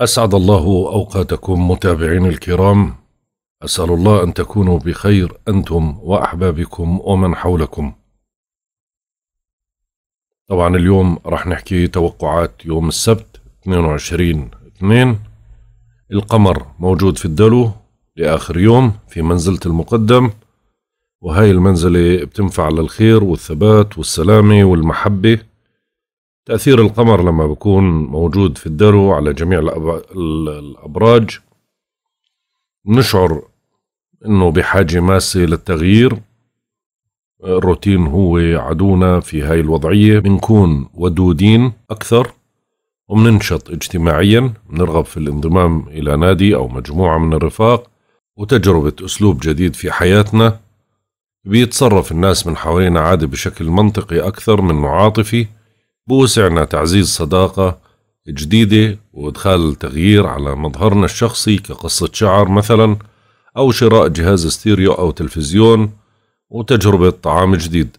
أسعد الله أوقاتكم متابعين الكرام أسأل الله أن تكونوا بخير أنتم وأحبابكم ومن حولكم طبعا اليوم راح نحكي توقعات يوم السبت 22 2 القمر موجود في الدلو لآخر يوم في منزلة المقدم وهاي المنزلة بتنفع للخير والثبات والسلامة والمحبة تأثير القمر لما بيكون موجود في الدرو على جميع الأبراج نشعر أنه بحاجة ماسة للتغيير الروتين هو عدونا في هاي الوضعية بنكون ودودين أكثر ومننشط اجتماعيا بنرغب في الانضمام إلى نادي أو مجموعة من الرفاق وتجربة أسلوب جديد في حياتنا بيتصرف الناس من حوالينا عادي بشكل منطقي أكثر منه عاطفي بوسعنا تعزيز صداقة جديدة وإدخال تغيير على مظهرنا الشخصي كقصة شعر مثلا أو شراء جهاز ستيريو أو تلفزيون وتجربة طعام جديد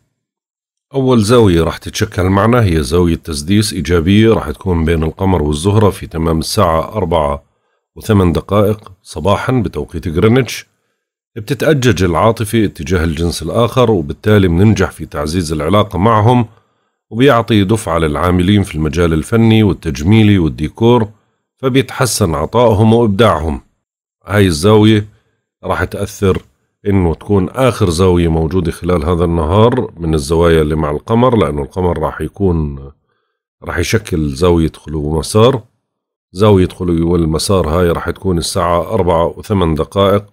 أول زاوية راح تتشكل معنا هي زاوية تسديس إيجابية راح تكون بين القمر والزهرة في تمام الساعة أربعة وثمان دقائق صباحا بتوقيت غرينتش بتتأجج العاطفة اتجاه الجنس الآخر وبالتالي بننجح في تعزيز العلاقة معهم وبيعطي دفعة للعاملين في المجال الفني والتجميلي والديكور فبيتحسن عطائهم وإبداعهم هاي الزاوية راح تأثر إنه تكون آخر زاوية موجودة خلال هذا النهار من الزوايا اللي مع القمر لأنه القمر راح يكون راح يشكل زاوية خلو ومسار زاوية خلو والمسار هاي راح تكون الساعة أربعة وثمان دقائق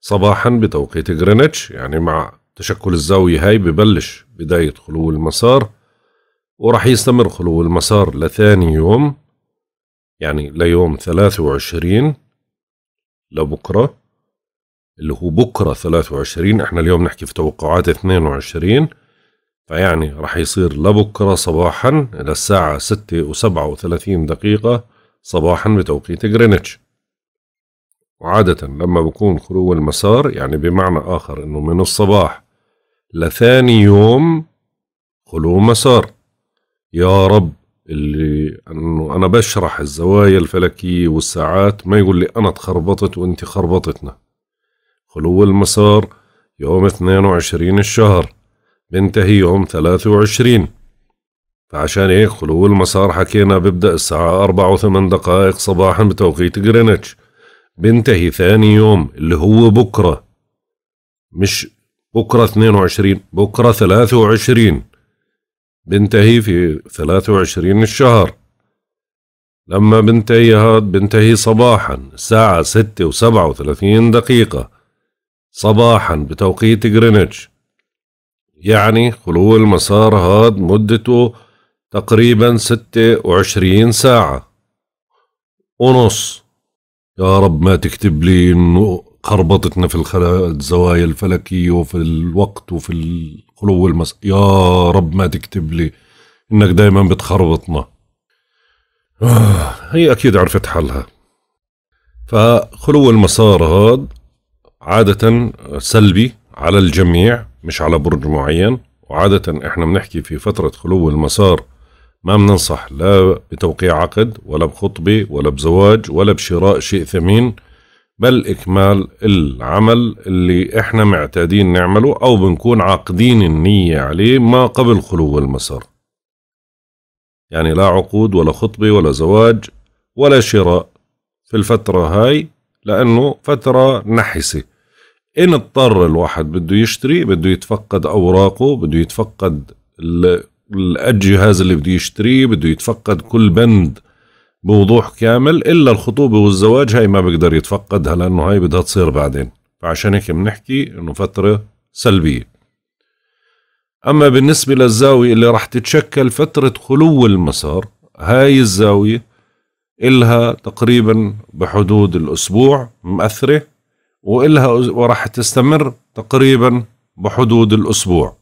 صباحا بتوقيت غرينتش يعني مع تشكل الزاوية هاي ببلش بداية خلو المسار وراح يستمر خلو المسار لثاني يوم يعني ليوم ثلاثة وعشرين لبكرة اللي هو بكرة ثلاثة وعشرين احنا اليوم نحكي في توقعات اثنين وعشرين فيعني راح يصير لبكرة صباحا إلى الساعة ستة وسبعة وثلاثين دقيقة صباحا بتوقيت غرينتش وعادة لما بكون خلو المسار يعني بمعنى آخر إنه من الصباح لثاني يوم خلو مسار يا رب اللي انه انا بشرح الزوايا الفلكيه والساعات ما يقول لي انا تخربطت وانت خربطتنا خلو المسار يوم 22 الشهر بنتهي يوم 23 فعشان هيك إيه خلو المسار حكينا ببدأ الساعة 4 و 8 دقائق صباحا بتوقيت جرينتش بنتهي ثاني يوم اللي هو بكرة مش بكرة 22 بكرة 23 بنتهي في 23 الشهر لما بنتهي هاد بنتهي صباحا الساعة 6 و37 دقيقة صباحا بتوقيت غرينتش يعني خلو المسار هاد مدته تقريبا 26 ساعة ونص يا رب ما تكتب لي انه خربطتنا في الزوايا الفلكية وفي الوقت وفي خلو المس يا رب ما تكتب لي انك دايما بتخربطنا آه هي اكيد عرفت حلها فخلو المسار هاد عادة سلبي على الجميع مش على برج معين وعادة احنا بنحكي في فترة خلو المسار ما بننصح لا بتوقيع عقد ولا بخطبة ولا بزواج ولا بشراء شيء ثمين بل إكمال العمل اللي إحنا معتادين نعمله أو بنكون عاقدين النية عليه ما قبل خلو المسار يعني لا عقود ولا خطبة ولا زواج ولا شراء في الفترة هاي لأنه فترة نحسة إن اضطر الواحد بده يشتري بده يتفقد أوراقه بده يتفقد الجهاز اللي بده يشتريه بده يتفقد كل بند بوضوح كامل إلا الخطوبة والزواج هاي ما بقدر يتفقدها لأنه هاي بدها تصير بعدين فعشان هيك بنحكي إنه فترة سلبية أما بالنسبة للزاوية اللي راح تتشكل فترة خلو المسار هاي الزاوية إلها تقريبا بحدود الأسبوع مأثرة وإلها وراح تستمر تقريبا بحدود الأسبوع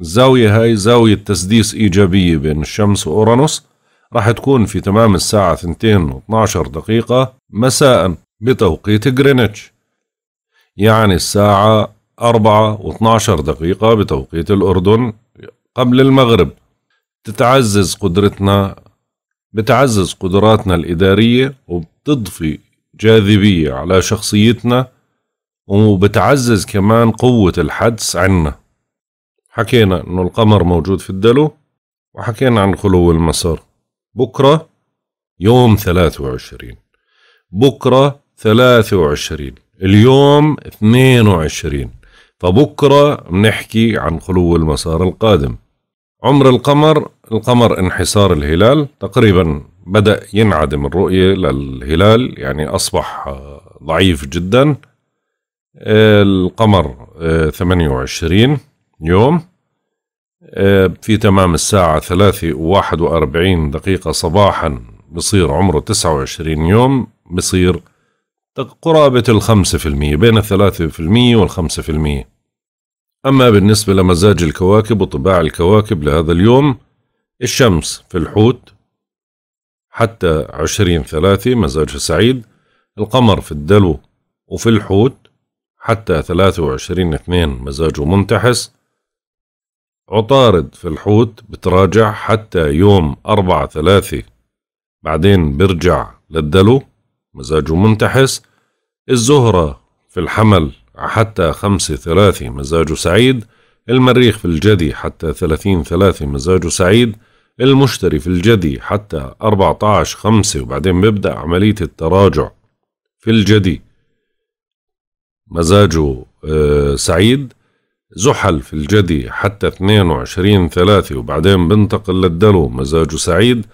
الزاوية هاي زاوية تسديس إيجابية بين الشمس وأورانوس راح تكون في تمام الساعة 2 و12 دقيقة مساء بتوقيت جرينتش يعني الساعة 4 و12 دقيقة بتوقيت الأردن قبل المغرب تتعزز قدرتنا بتعزز قدراتنا الإدارية وبتضفي جاذبية على شخصيتنا وبتعزز كمان قوة الحدس عنا حكينا انه القمر موجود في الدلو وحكينا عن خلو المسار بكرة يوم 23 بكرة 23 اليوم 22 فبكرة بنحكي عن خلو المسار القادم عمر القمر القمر انحسار الهلال تقريبا بدأ ينعدم الرؤية للهلال يعني أصبح ضعيف جدا القمر 28 آه، يوم آه، في تمام الساعة ثلاثة وواحد وأربعين دقيقة صباحا بصير عمره تسعة وعشرين يوم بصير قرابة الخمسة في المية بين الثلاثة في المية والخمسة في المية أما بالنسبة لمزاج الكواكب وطباع الكواكب لهذا اليوم الشمس في الحوت حتى عشرين ثلاثة مزاجها سعيد القمر في الدلو وفي الحوت حتى ثلاثة وعشرين اثنين مزاجه منتحس عطارد في الحوت بتراجع حتى يوم أربعة ثلاثة بعدين برجع للدلو مزاجه منتحس الزهرة في الحمل حتى خمسة ثلاثة مزاجه سعيد المريخ في الجدي حتى ثلاثين ثلاثة مزاجه سعيد المشتري في الجدي حتى عشر خمسة وبعدين بيبدأ عملية التراجع في الجدي مزاجه آه، سعيد زحل في الجدي حتى 22 ثلاثة وبعدين بنتقل للدلو مزاجه سعيد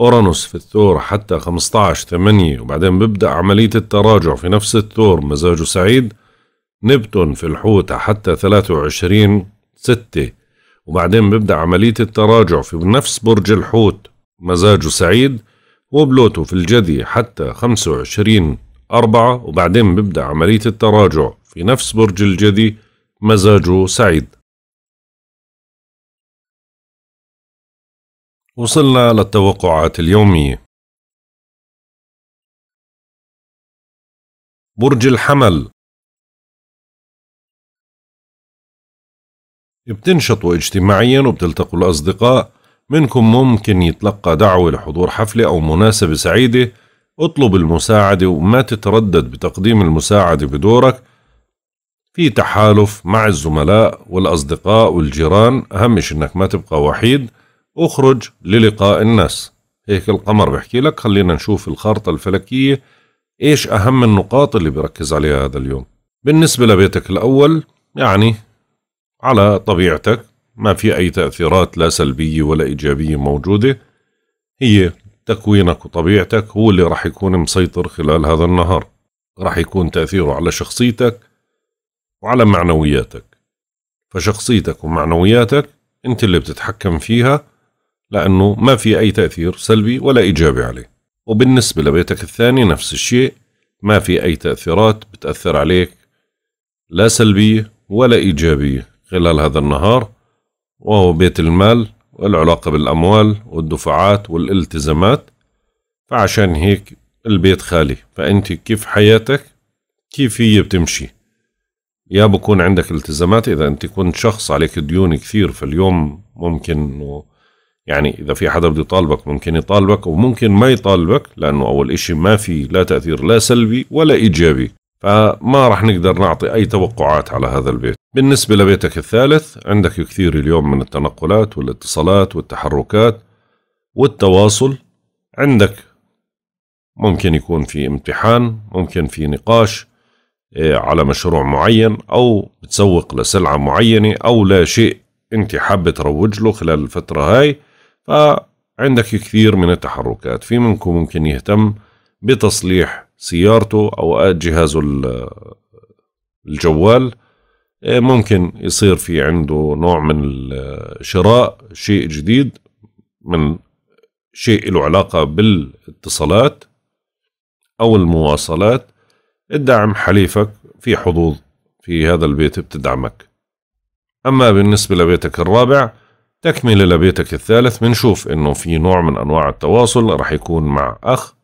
أورانوس في الثور حتى 15 8 وبعدين ببدأ عملية التراجع في نفس الثور مزاجه سعيد نبتون في الحوت حتى 23 6 وبعدين ببدأ عملية التراجع في نفس برج الحوت مزاجه سعيد وبلوتو في الجدي حتى 25 4 وبعدين ببدأ عملية التراجع في نفس برج الجدي مزاجه سعيد وصلنا للتوقعات اليومية برج الحمل بتنشطوا اجتماعيا وبتلتقوا الأصدقاء منكم ممكن يتلقى دعوة لحضور حفلة أو مناسبة سعيدة اطلب المساعدة وما تتردد بتقديم المساعدة بدورك في تحالف مع الزملاء والأصدقاء والجيران أهم شيء إنك ما تبقى وحيد اخرج للقاء الناس هيك القمر بحكي لك خلينا نشوف الخارطة الفلكية إيش أهم النقاط اللي بركز عليها هذا اليوم بالنسبة لبيتك الأول يعني على طبيعتك ما في أي تأثيرات لا سلبية ولا إيجابية موجودة هي تكوينك وطبيعتك هو اللي راح يكون مسيطر خلال هذا النهار راح يكون تأثيره على شخصيتك وعلى معنوياتك فشخصيتك ومعنوياتك انت اللي بتتحكم فيها لأنه ما في أي تأثير سلبي ولا إيجابي عليه وبالنسبة لبيتك الثاني نفس الشيء ما في أي تأثيرات بتأثر عليك لا سلبية ولا إيجابية خلال هذا النهار وهو بيت المال والعلاقة بالأموال والدفعات والالتزامات فعشان هيك البيت خالي فأنت كيف حياتك كيف هي بتمشي يا بكون عندك التزامات إذا أنت كنت شخص عليك ديون كثير فاليوم ممكن إنه يعني إذا في حدا بده يطالبك ممكن يطالبك وممكن ما يطالبك لأنه أول إشي ما في لا تأثير لا سلبي ولا إيجابي فما رح نقدر نعطي أي توقعات على هذا البيت بالنسبة لبيتك الثالث عندك كثير اليوم من التنقلات والاتصالات والتحركات والتواصل عندك ممكن يكون في امتحان ممكن في نقاش آه، على مشروع معين او بتسوق لسلعه معينه او لا شيء انت حابه تروج له خلال الفتره هاي فعندك كثير من التحركات في منكم ممكن يهتم بتصليح سيارته او جهازه الجوال آه، ممكن يصير في عنده نوع من شراء شيء جديد من شيء له علاقة بالاتصالات أو المواصلات ادعم حليفك في حظوظ في هذا البيت بتدعمك أما بالنسبة لبيتك الرابع تكملة لبيتك الثالث بنشوف إنه في نوع من أنواع التواصل رح يكون مع أخ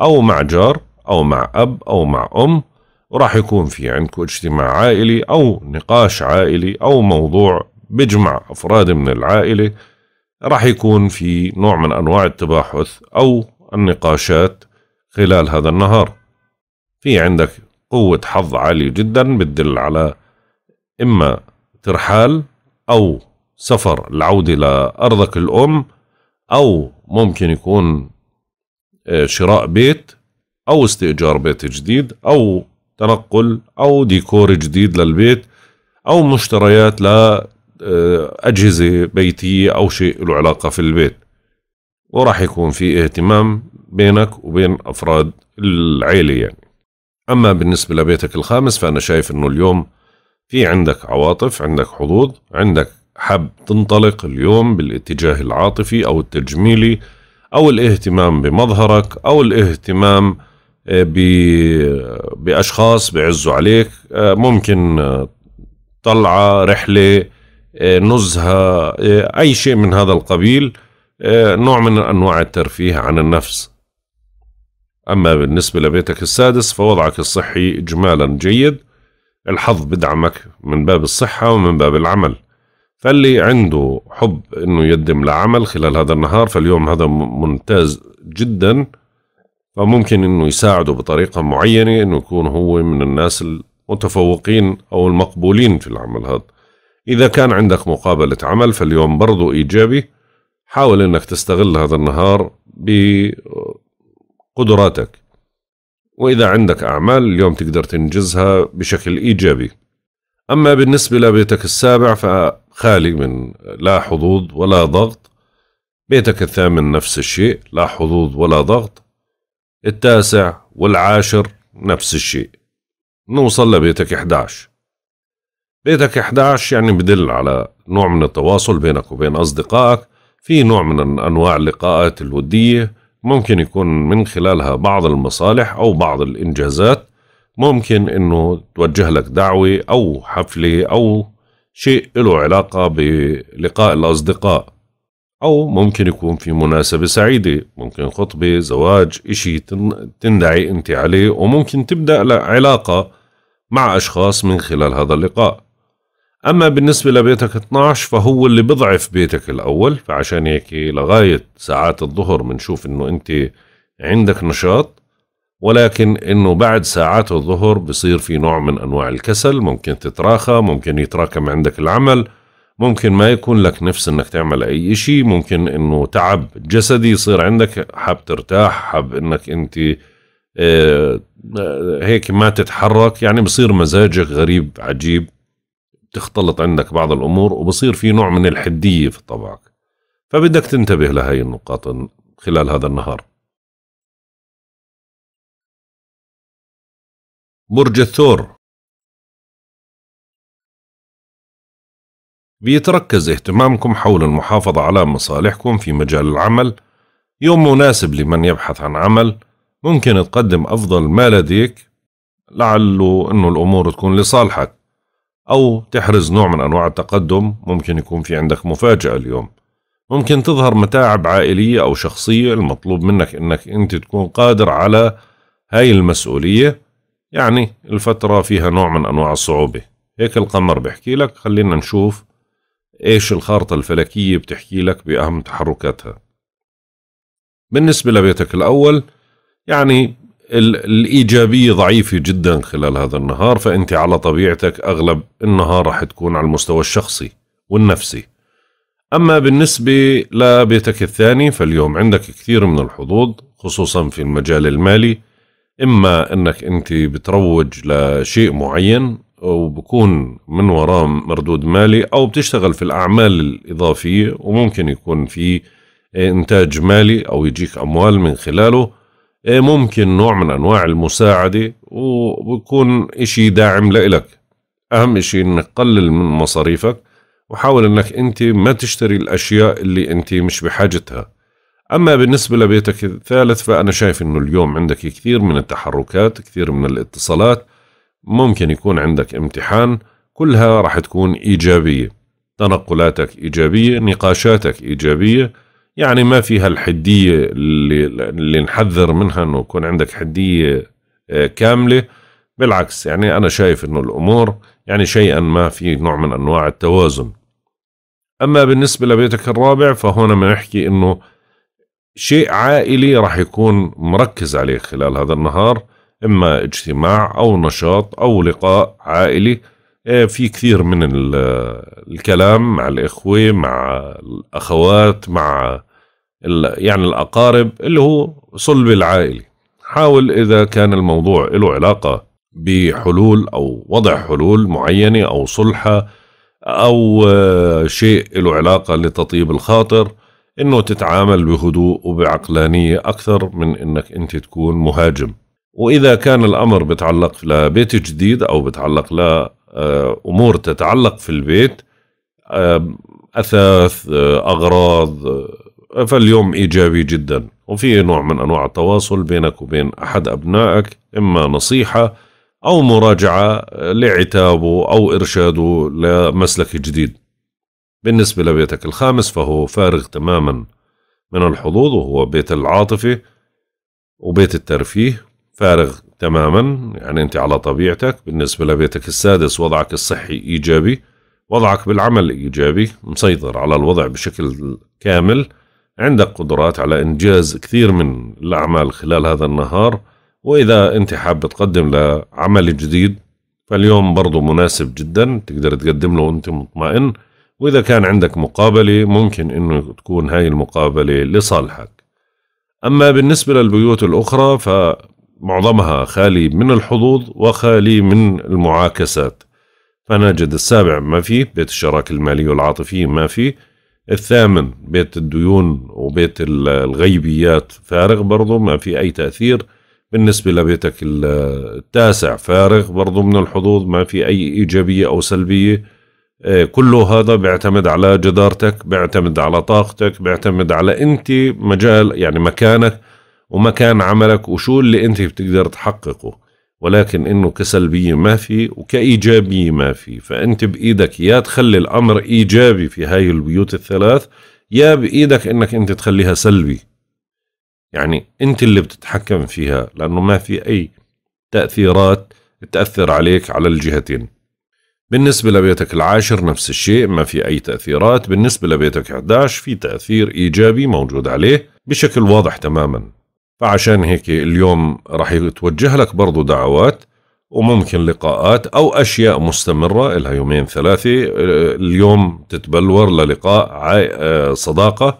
أو مع جار أو مع أب أو مع أم وراح يكون في عندك اجتماع عائلي أو نقاش عائلي أو موضوع بجمع أفراد من العائلة راح يكون في نوع من أنواع التباحث أو النقاشات خلال هذا النهار في عندك قوة حظ عالية جدا بتدل على إما ترحال أو سفر العودة لأرضك الأم أو ممكن يكون آه، شراء بيت أو استئجار بيت جديد أو تنقل أو ديكور جديد للبيت أو مشتريات لأجهزة آه، بيتية أو شيء له علاقة في البيت وراح يكون في اهتمام بينك وبين أفراد العيلة يعني أما بالنسبة لبيتك الخامس فأنا شايف أنه اليوم في عندك عواطف عندك حظوظ عندك حب تنطلق اليوم بالاتجاه العاطفي أو التجميلي أو الاهتمام بمظهرك أو الاهتمام آه، بأشخاص بيعزوا عليك آه، ممكن آه، طلعة رحلة نزهة أي شيء من هذا القبيل نوع من أنواع الترفيه عن النفس أما بالنسبة لبيتك السادس فوضعك الصحي إجمالا جيد الحظ بدعمك من باب الصحة ومن باب العمل فاللي عنده حب أنه يقدم لعمل خلال هذا النهار فاليوم هذا ممتاز جدا فممكن أنه يساعده بطريقة معينة أنه يكون هو من الناس المتفوقين أو المقبولين في العمل هذا إذا كان عندك مقابلة عمل فاليوم برضو إيجابي حاول أنك تستغل هذا النهار قدراتك وإذا عندك أعمال اليوم تقدر تنجزها بشكل إيجابي أما بالنسبة لبيتك السابع فخالي من لا حظوظ ولا ضغط بيتك الثامن نفس الشيء لا حظوظ ولا ضغط التاسع والعاشر نفس الشيء نوصل لبيتك 11 بيتك 11 يعني بدل على نوع من التواصل بينك وبين أصدقائك في نوع من أنواع اللقاءات الودية ممكن يكون من خلالها بعض المصالح أو بعض الإنجازات ممكن إنه توجه لك دعوة أو حفلة أو شيء له علاقة بلقاء الأصدقاء أو ممكن يكون في مناسبة سعيدة ممكن خطبة زواج إشي تندعي أنت عليه وممكن تبدأ علاقة مع أشخاص من خلال هذا اللقاء أما بالنسبة لبيتك 12 فهو اللي بضعف بيتك الأول فعشان هيك لغاية ساعات الظهر بنشوف إنه أنت عندك نشاط ولكن إنه بعد ساعات الظهر بصير في نوع من أنواع الكسل ممكن تتراخى ممكن يتراكم عندك العمل ممكن ما يكون لك نفس إنك تعمل أي إشي ممكن إنه تعب جسدي يصير عندك حاب ترتاح حاب إنك أنت آه، آه، هيك ما تتحرك يعني بصير مزاجك غريب عجيب بتختلط عندك بعض الأمور وبصير في نوع من الحدية في طبعك فبدك تنتبه لهي النقاط خلال هذا النهار برج الثور بيتركز اهتمامكم حول المحافظة على مصالحكم في مجال العمل يوم مناسب لمن يبحث عن عمل ممكن تقدم أفضل ما لديك لعله أنه الأمور تكون لصالحك أو تحرز نوع من أنواع التقدم ممكن يكون في عندك مفاجأة اليوم ممكن تظهر متاعب عائلية أو شخصية المطلوب منك أنك أنت تكون قادر على هاي المسؤولية يعني الفترة فيها نوع من أنواع الصعوبة هيك القمر بحكي لك خلينا نشوف إيش الخارطة الفلكية بتحكي لك بأهم تحركاتها بالنسبة لبيتك الأول يعني الإيجابية ضعيفة جدا خلال هذا النهار فأنت على طبيعتك أغلب النهار رح تكون على المستوى الشخصي والنفسي أما بالنسبة لبيتك الثاني فاليوم عندك كثير من الحظوظ خصوصا في المجال المالي إما أنك أنت بتروج لشيء معين وبكون من وراه مردود مالي أو بتشتغل في الأعمال الإضافية وممكن يكون في إنتاج مالي أو يجيك أموال من خلاله إيه، ممكن نوع من أنواع المساعدة ويكون إشي داعم لإلك أهم إشي إنك قلل من مصاريفك وحاول إنك أنت ما تشتري الأشياء اللي أنت مش بحاجتها أما بالنسبة لبيتك الثالث فأنا شايف إنه اليوم عندك كثير من التحركات كثير من الاتصالات ممكن يكون عندك امتحان كلها راح تكون إيجابية تنقلاتك إيجابية نقاشاتك إيجابية يعني ما فيها الحديه اللي, اللي نحذر منها انه يكون عندك حديه آه، كامله بالعكس يعني انا شايف انه الامور يعني شيئا ما في نوع من انواع التوازن اما بالنسبه لبيتك الرابع فهنا بنحكي انه شيء عائلي راح يكون مركز عليه خلال هذا النهار اما اجتماع او نشاط او لقاء عائلي إيه، في كثير من الكلام مع الإخوة مع الأخوات مع يعني الأقارب اللي هو صلب العائلة حاول إذا كان الموضوع له علاقة بحلول أو وضع حلول معينة أو صلحة أو آه، شيء له علاقة لتطيب الخاطر إنه تتعامل بهدوء وبعقلانية أكثر من إنك أنت تكون مهاجم وإذا كان الأمر بتعلق لبيت جديد أو بتعلق آه، امور تتعلق في البيت اثاث آه، اغراض آه، فاليوم ايجابي جدا وفي نوع من انواع التواصل بينك وبين احد ابنائك اما نصيحه او مراجعه لعتابه او ارشاده لمسلك جديد بالنسبه لبيتك الخامس فهو فارغ تماما من الحظوظ وهو بيت العاطفه وبيت الترفيه فارغ تماما يعني أنت على طبيعتك بالنسبة لبيتك السادس وضعك الصحي إيجابي وضعك بالعمل إيجابي مسيطر على الوضع بشكل كامل عندك قدرات على إنجاز كثير من الأعمال خلال هذا النهار وإذا أنت حاب تقدم لعمل جديد فاليوم برضه مناسب جدا تقدر تقدم له وأنت مطمئن وإذا كان عندك مقابلة ممكن أنه تكون هاي المقابلة لصالحك أما بالنسبة للبيوت الأخرى ف معظمها خالي من الحظوظ وخالي من المعاكسات فنجد السابع ما فيه بيت الشراكة المالية والعاطفية ما فيه الثامن بيت الديون وبيت الغيبيات فارغ برضو ما في أي تأثير بالنسبة لبيتك التاسع فارغ برضو من الحظوظ ما في أي إيجابية أو سلبية آه، كل هذا بيعتمد على جدارتك بيعتمد على طاقتك بيعتمد على أنت مجال يعني مكانك ومكان عملك وشو اللي انت بتقدر تحققه ولكن انه كسلبية ما في وكإيجابية ما في فانت بإيدك يا تخلي الأمر إيجابي في هاي البيوت الثلاث يا بإيدك انك انت تخليها سلبي يعني انت اللي بتتحكم فيها لأنه ما في أي تأثيرات تأثر عليك على الجهتين بالنسبة لبيتك العاشر نفس الشيء ما في أي تأثيرات بالنسبة لبيتك 11 في تأثير إيجابي موجود عليه بشكل واضح تماما فعشان هيك اليوم راح يتوجه لك برضو دعوات وممكن لقاءات أو أشياء مستمرة لها يومين ثلاثة اليوم تتبلور للقاء آه، صداقة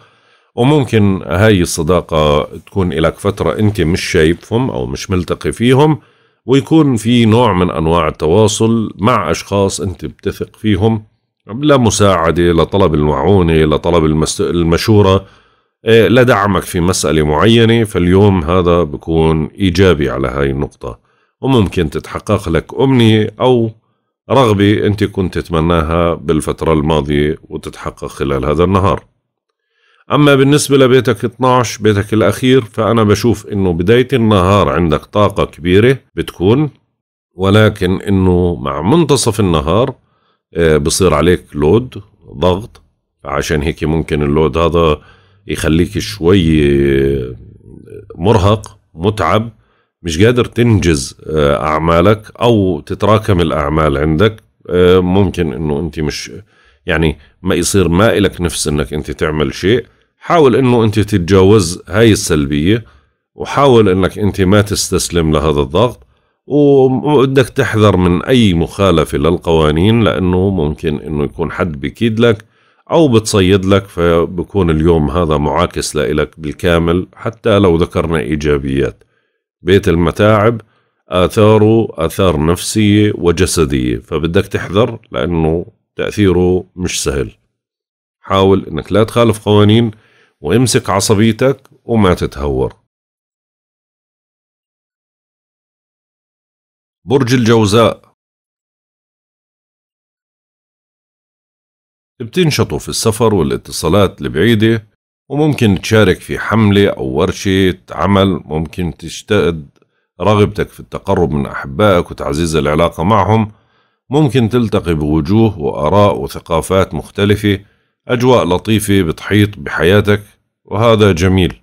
وممكن هاي الصداقة تكون لك فترة أنت مش شايفهم أو مش ملتقي فيهم ويكون في نوع من أنواع التواصل مع أشخاص أنت بتثق فيهم لمساعدة لطلب المعونة لطلب المشورة إيه، لدعمك في مسألة معينة فاليوم هذا بكون إيجابي على هاي النقطة وممكن تتحقق لك أمنية أو رغبة أنت كنت تتمناها بالفترة الماضية وتتحقق خلال هذا النهار أما بالنسبة لبيتك 12 بيتك الأخير فأنا بشوف أنه بداية النهار عندك طاقة كبيرة بتكون ولكن أنه مع منتصف النهار إيه، بصير عليك لود ضغط عشان هيك ممكن اللود هذا يخليك شوي مرهق متعب مش قادر تنجز آه، اعمالك او تتراكم الاعمال عندك آه، ممكن انه انت مش يعني ما يصير ما إلك نفس انك انت تعمل شيء حاول انه انت تتجاوز هاي السلبيه وحاول انك انت ما تستسلم لهذا الضغط وبدك تحذر من اي مخالفه للقوانين لانه ممكن انه يكون حد بكيد لك او بتصيد لك فبكون اليوم هذا معاكس لإلك بالكامل حتى لو ذكرنا ايجابيات بيت المتاعب اثاره اثار نفسيه وجسديه فبدك تحذر لانه تاثيره مش سهل حاول انك لا تخالف قوانين وامسك عصبيتك وما تتهور برج الجوزاء بتنشطوا في السفر والاتصالات البعيدة وممكن تشارك في حملة أو ورشة عمل ممكن تشتد رغبتك في التقرب من أحبائك وتعزيز العلاقة معهم ممكن تلتقي بوجوه وآراء وثقافات مختلفة أجواء لطيفة بتحيط بحياتك وهذا جميل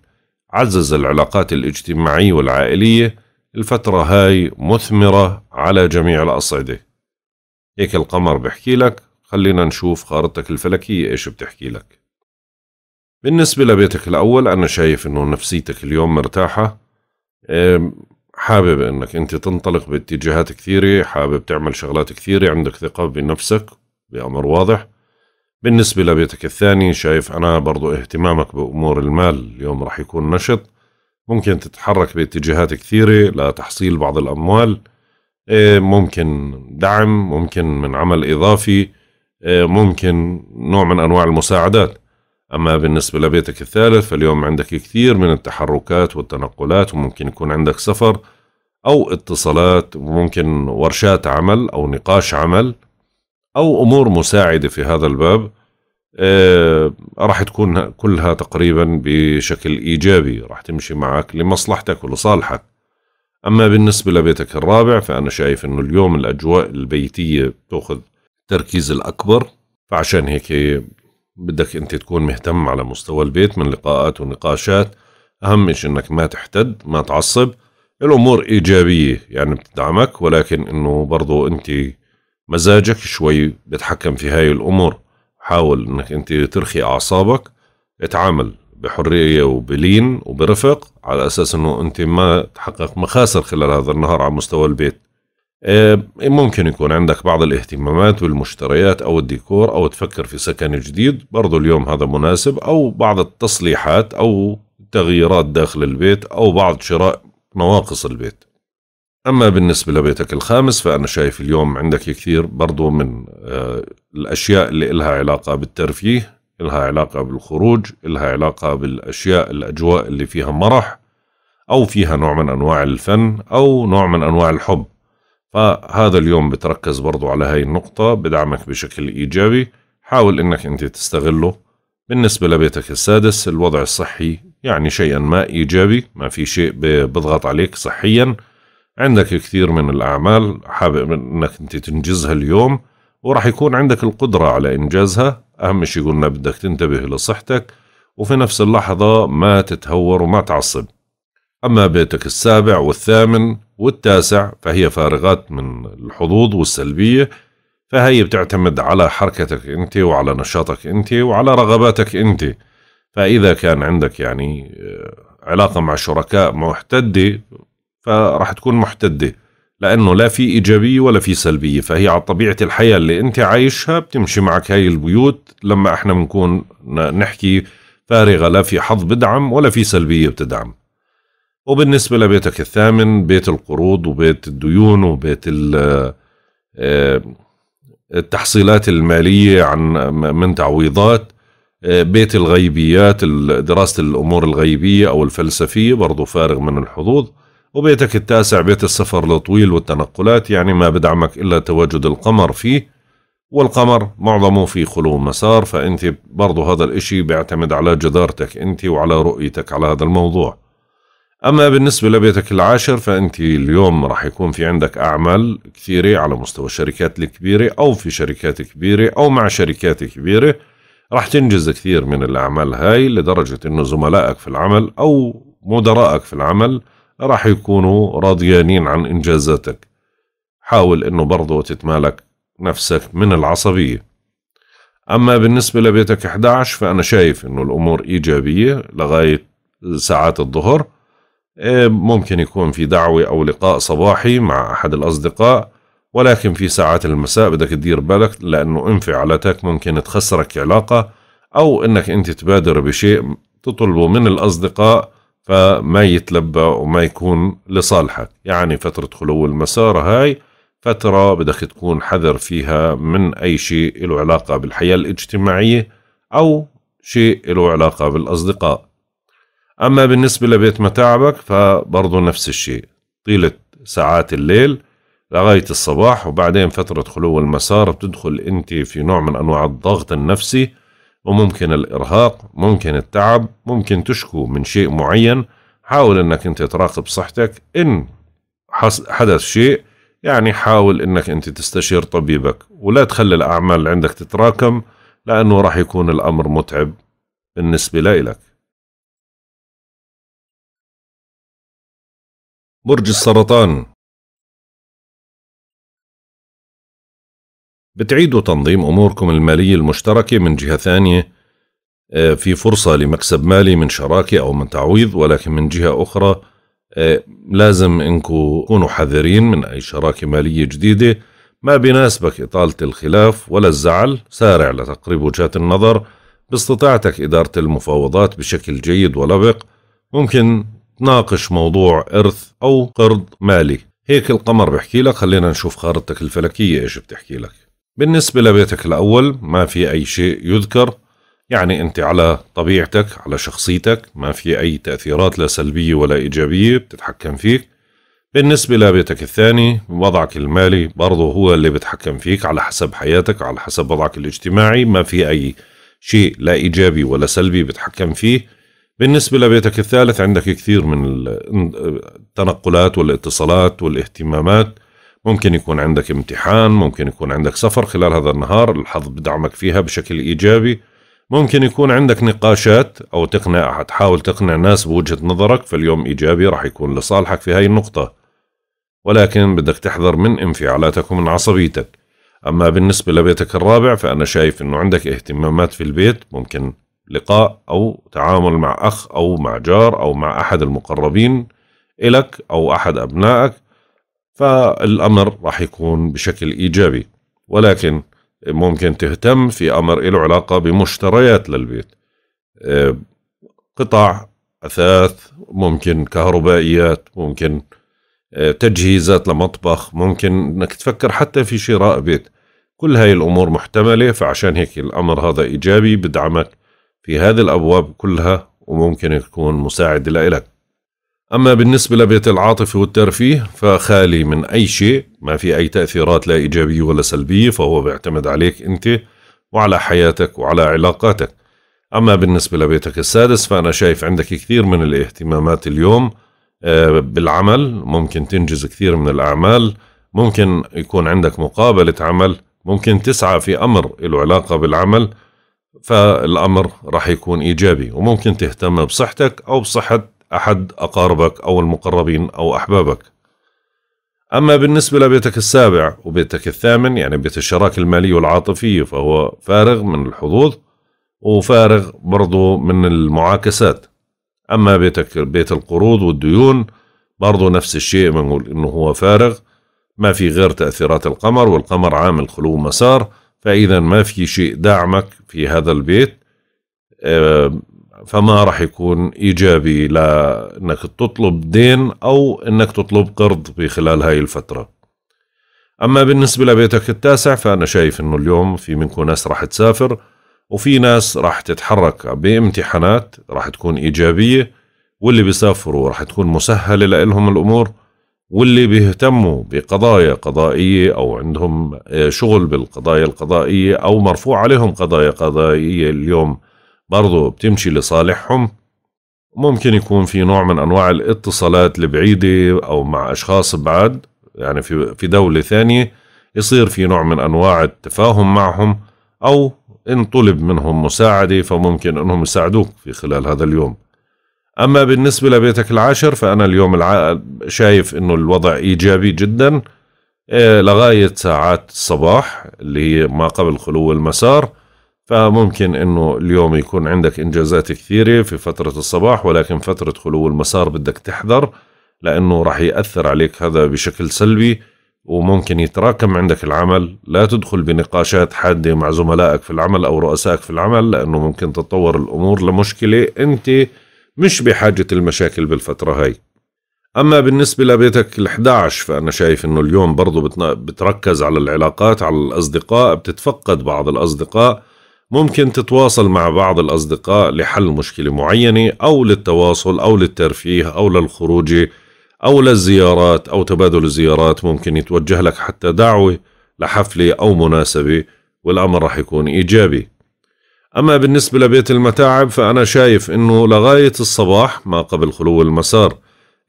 عزز العلاقات الاجتماعية والعائلية الفترة هاي مثمرة على جميع الأصعدة هيك القمر بحكي لك خلينا نشوف خارطتك الفلكية إيش بتحكي لك بالنسبة لبيتك الأول أنا شايف إنه نفسيتك اليوم مرتاحة حابب إنك أنت تنطلق باتجاهات كثيرة حابب تعمل شغلات كثيرة عندك ثقة بنفسك بأمر واضح بالنسبة لبيتك الثاني شايف أنا برضو اهتمامك بأمور المال اليوم رح يكون نشط ممكن تتحرك باتجاهات كثيرة لتحصيل بعض الأموال ممكن دعم ممكن من عمل إضافي آه، ممكن نوع من أنواع المساعدات أما بالنسبة لبيتك الثالث فاليوم عندك كثير من التحركات والتنقلات وممكن يكون عندك سفر أو اتصالات وممكن ورشات عمل أو نقاش عمل أو أمور مساعدة في هذا الباب آه راح تكون كلها تقريبا بشكل إيجابي راح تمشي معك لمصلحتك ولصالحك أما بالنسبة لبيتك الرابع فأنا شايف أنه اليوم الأجواء البيتية بتأخذ التركيز الأكبر فعشان هيك بدك أنت تكون مهتم على مستوى البيت من لقاءات ونقاشات أهم شيء أنك ما تحتد ما تعصب الأمور إيجابية يعني بتدعمك ولكن أنه برضو أنت مزاجك شوي بتحكم في هاي الأمور حاول أنك أنت ترخي أعصابك اتعامل بحرية وبلين وبرفق على أساس أنه أنت ما تحقق مخاسر خلال هذا النهار على مستوى البيت آه، ممكن يكون عندك بعض الاهتمامات بالمشتريات أو الديكور أو تفكر في سكن جديد برضو اليوم هذا مناسب أو بعض التصليحات أو تغييرات داخل البيت أو بعض شراء نواقص البيت أما بالنسبة لبيتك الخامس فأنا شايف اليوم عندك كثير برضو من آه، الأشياء اللي إلها علاقة بالترفيه إلها علاقة بالخروج إلها علاقة بالأشياء الأجواء اللي فيها مرح أو فيها نوع من أنواع الفن أو نوع من أنواع الحب فهذا اليوم بتركز برضو على هاي النقطة بدعمك بشكل إيجابي حاول إنك أنت تستغله بالنسبة لبيتك السادس الوضع الصحي يعني شيئا ما إيجابي ما في شيء بضغط عليك صحيا عندك كثير من الأعمال حابب إنك أنت تنجزها اليوم وراح يكون عندك القدرة على إنجازها أهم شيء قلنا بدك تنتبه لصحتك وفي نفس اللحظة ما تتهور وما تعصب أما بيتك السابع والثامن والتاسع فهي فارغات من الحظوظ والسلبية فهي بتعتمد على حركتك أنت وعلى نشاطك أنت وعلى رغباتك أنت فإذا كان عندك يعني آه، علاقة مع شركاء محتدة فراح تكون محتدة لأنه لا في إيجابية ولا في سلبية فهي على طبيعة الحياة اللي أنت عايشها بتمشي معك هاي البيوت لما إحنا بنكون نحكي فارغة لا في حظ بدعم ولا في سلبية بتدعم وبالنسبة لبيتك الثامن بيت القروض وبيت الديون وبيت آه، آه، التحصيلات المالية عن من تعويضات آه، بيت الغيبيات دراسة الأمور الغيبية أو الفلسفية برضو فارغ من الحظوظ وبيتك التاسع بيت السفر الطويل والتنقلات يعني ما بدعمك إلا تواجد القمر فيه والقمر معظمه في خلو مسار فأنت برضو هذا الإشي بيعتمد على جدارتك أنت وعلى رؤيتك على هذا الموضوع أما بالنسبة لبيتك العاشر فأنت اليوم راح يكون في عندك أعمال كثيرة على مستوى الشركات الكبيرة أو في شركات كبيرة أو مع شركات كبيرة راح تنجز كثير من الأعمال هاي لدرجة أنه زملائك في العمل أو مدرائك في العمل راح يكونوا راضيانين عن إنجازاتك حاول أنه برضو تتمالك نفسك من العصبية أما بالنسبة لبيتك 11 فأنا شايف أنه الأمور إيجابية لغاية ساعات الظهر إيه، ممكن يكون في دعوة أو لقاء صباحي مع أحد الأصدقاء ولكن في ساعات المساء بدك تدير بالك لأنه انفعالاتك ممكن تخسرك علاقة أو أنك أنت تبادر بشيء تطلبه من الأصدقاء فما يتلبى وما يكون لصالحك يعني فترة خلو المسار هاي فترة بدك تكون حذر فيها من أي شيء له علاقة بالحياة الاجتماعية أو شيء له علاقة بالأصدقاء أما بالنسبة لبيت متاعبك فبرضه نفس الشيء طيلة ساعات الليل لغاية الصباح وبعدين فترة خلو المسار بتدخل أنت في نوع من أنواع الضغط النفسي وممكن الإرهاق ممكن التعب ممكن تشكو من شيء معين حاول أنك أنت تراقب صحتك إن حدث شيء يعني حاول أنك أنت تستشير طبيبك ولا تخلي الأعمال اللي عندك تتراكم لأنه راح يكون الأمر متعب بالنسبة لك برج السرطان بتعيدوا تنظيم أموركم المالية المشتركة من جهة ثانية آه، في فرصة لمكسب مالي من شراكة أو من تعويض ولكن من جهة أخرى آه، لازم انكم تكونوا حذرين من أي شراكة مالية جديدة ما بناسبك إطالة الخلاف ولا الزعل سارع لتقريب وجهات النظر باستطاعتك إدارة المفاوضات بشكل جيد ولبق ممكن تناقش موضوع إرث أو قرض مالي هيك القمر بحكي لك خلينا نشوف خارطتك الفلكية إيش بتحكي لك بالنسبة لبيتك الأول ما في أي شيء يذكر يعني أنت على طبيعتك على شخصيتك ما في أي تأثيرات لا سلبية ولا إيجابية بتتحكم فيك بالنسبة لبيتك الثاني وضعك المالي برضه هو اللي بتحكم فيك على حسب حياتك على حسب وضعك الاجتماعي ما في أي شيء لا إيجابي ولا سلبي بتحكم فيه بالنسبة لبيتك الثالث عندك كثير من التنقلات والاتصالات والاهتمامات ممكن يكون عندك امتحان ممكن يكون عندك سفر خلال هذا النهار الحظ بدعمك فيها بشكل إيجابي ممكن يكون عندك نقاشات أو تقنع تحاول تقنع ناس بوجهة نظرك فاليوم إيجابي راح يكون لصالحك في هاي النقطة ولكن بدك تحذر من انفعالاتك ومن عصبيتك أما بالنسبة لبيتك الرابع فأنا شايف أنه عندك اهتمامات في البيت ممكن لقاء أو تعامل مع أخ أو مع جار أو مع أحد المقربين إلك أو أحد أبنائك فالأمر راح يكون بشكل إيجابي ولكن ممكن تهتم في أمر له علاقة بمشتريات للبيت آه، قطع أثاث ممكن كهربائيات ممكن آه، تجهيزات لمطبخ ممكن أنك تفكر حتى في شراء بيت كل هاي الأمور محتملة فعشان هيك الأمر هذا إيجابي بدعمك في هذه الأبواب كلها وممكن يكون مساعد لإلك أما بالنسبة لبيت العاطفة والترفيه فخالي من أي شيء ما في أي تأثيرات لا إيجابية ولا سلبية فهو بيعتمد عليك أنت وعلى حياتك وعلى علاقاتك أما بالنسبة لبيتك السادس فأنا شايف عندك كثير من الاهتمامات اليوم آه، بالعمل ممكن تنجز كثير من الأعمال ممكن يكون عندك مقابلة عمل ممكن تسعى في أمر له علاقة بالعمل فالأمر راح يكون إيجابي وممكن تهتم بصحتك أو بصحة أحد أقاربك أو المقربين أو أحبابك أما بالنسبة لبيتك السابع وبيتك الثامن يعني بيت الشراكة المالية والعاطفية فهو فارغ من الحظوظ وفارغ برضو من المعاكسات أما بيتك بيت القروض والديون برضو نفس الشيء بنقول إنه هو فارغ ما في غير تأثيرات القمر والقمر عامل خلو مسار فإذا ما في شيء دعمك في هذا البيت آه، فما راح يكون إيجابي لأنك تطلب دين أو أنك تطلب قرض بخلال هاي الفترة أما بالنسبة لبيتك التاسع فأنا شايف أنه اليوم في منكم ناس راح تسافر وفي ناس راح تتحرك بامتحانات راح تكون إيجابية واللي بيسافروا راح تكون مسهلة لهم الأمور واللي بيهتموا بقضايا قضائية أو عندهم آه، شغل بالقضايا القضائية أو مرفوع عليهم قضايا قضائية اليوم برضو بتمشي لصالحهم ممكن يكون في نوع من أنواع الاتصالات البعيدة أو مع أشخاص بعاد يعني في في دولة ثانية يصير في نوع من أنواع التفاهم معهم أو إن طلب منهم مساعدة فممكن أنهم يساعدوك في خلال هذا اليوم أما بالنسبة لبيتك العاشر فأنا اليوم شايف أنه الوضع إيجابي جدا آه، لغاية ساعات الصباح اللي هي ما قبل خلو المسار فممكن أنه اليوم يكون عندك إنجازات كثيرة في فترة الصباح ولكن فترة خلو المسار بدك تحذر لأنه راح يأثر عليك هذا بشكل سلبي وممكن يتراكم عندك العمل لا تدخل بنقاشات حادة مع زملائك في العمل أو رؤسائك في العمل لأنه ممكن تتطور الأمور لمشكلة أنت مش بحاجة المشاكل بالفترة هاي أما بالنسبة لبيتك ال11 فأنا شايف إنه اليوم برضو بتركز على العلاقات على الأصدقاء بتتفقد بعض الأصدقاء ممكن تتواصل مع بعض الأصدقاء لحل مشكلة معينة أو للتواصل أو للترفيه أو للخروج أو للزيارات أو تبادل الزيارات ممكن يتوجه لك حتى دعوة لحفلة أو مناسبة والأمر رح يكون إيجابي أما بالنسبة لبيت المتاعب فأنا شايف أنه لغاية الصباح ما قبل خلو المسار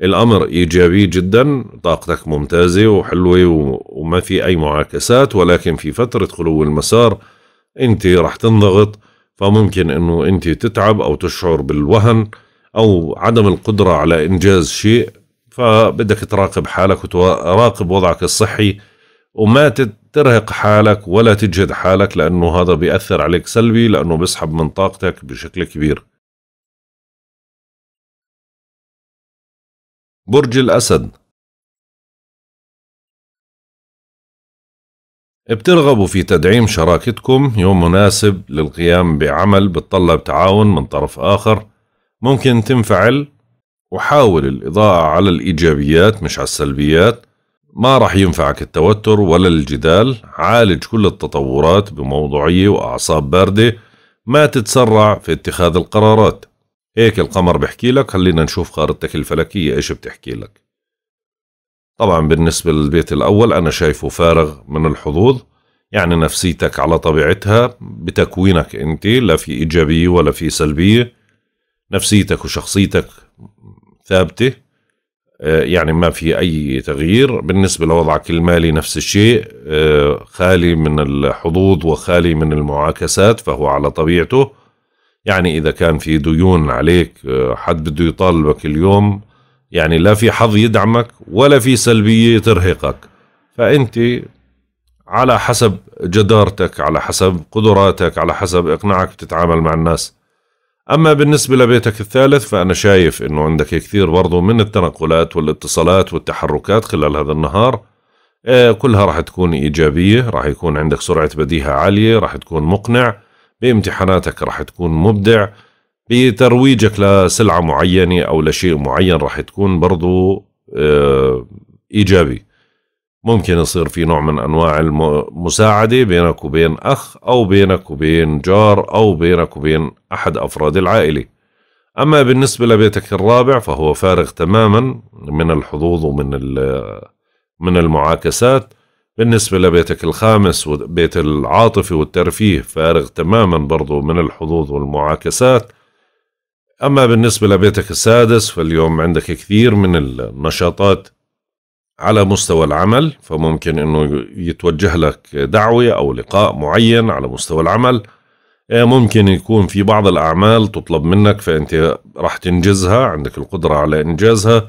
الأمر إيجابي جدا طاقتك ممتازة وحلوة وما في أي معاكسات ولكن في فترة خلو المسار أنت رح تنضغط فممكن أنه أنت تتعب أو تشعر بالوهن أو عدم القدرة على إنجاز شيء فبدك تراقب حالك وتراقب وضعك الصحي وما ترهق حالك ولا تجهد حالك لأنه هذا بيأثر عليك سلبي لأنه بيسحب من طاقتك بشكل كبير برج الأسد بترغبوا في تدعيم شراكتكم يوم مناسب للقيام بعمل بتطلب تعاون من طرف آخر ممكن تنفعل وحاول الإضاءة على الإيجابيات مش على السلبيات ما راح ينفعك التوتر ولا الجدال عالج كل التطورات بموضوعية وأعصاب باردة ما تتسرع في اتخاذ القرارات هيك القمر بحكي لك خلينا نشوف خارطتك الفلكية ايش بتحكي لك طبعا بالنسبة للبيت الأول أنا شايفه فارغ من الحظوظ يعني نفسيتك على طبيعتها بتكوينك أنت لا في إيجابية ولا في سلبية نفسيتك وشخصيتك ثابتة آه، يعني ما في أي تغيير بالنسبة لوضعك المالي نفس الشيء آه، خالي من الحظوظ وخالي من المعاكسات فهو على طبيعته يعني إذا كان في ديون عليك آه، حد بده يطالبك اليوم يعني لا في حظ يدعمك ولا في سلبية ترهقك فأنت على حسب جدارتك على حسب قدراتك على حسب إقناعك بتتعامل مع الناس أما بالنسبة لبيتك الثالث فأنا شايف أنه عندك كثير برضو من التنقلات والاتصالات والتحركات خلال هذا النهار آه، كلها راح تكون إيجابية راح يكون عندك سرعة بديهة عالية راح تكون مقنع بامتحاناتك راح تكون مبدع بترويجك لسلعة معينة أو لشيء معين راح تكون برضو آه، إيجابي ممكن يصير في نوع من أنواع المساعدة بينك وبين أخ أو بينك وبين جار أو بينك وبين أحد أفراد العائلة أما بالنسبة لبيتك الرابع فهو فارغ تماما من الحظوظ ومن من المعاكسات بالنسبة لبيتك الخامس وبيت العاطفة والترفيه فارغ تماما برضو من الحظوظ والمعاكسات أما بالنسبة لبيتك السادس فاليوم عندك كثير من النشاطات على مستوى العمل فممكن انه يتوجه لك دعوة او لقاء معين على مستوى العمل آه، ممكن يكون في بعض الاعمال تطلب منك فانت راح تنجزها عندك القدرة على انجازها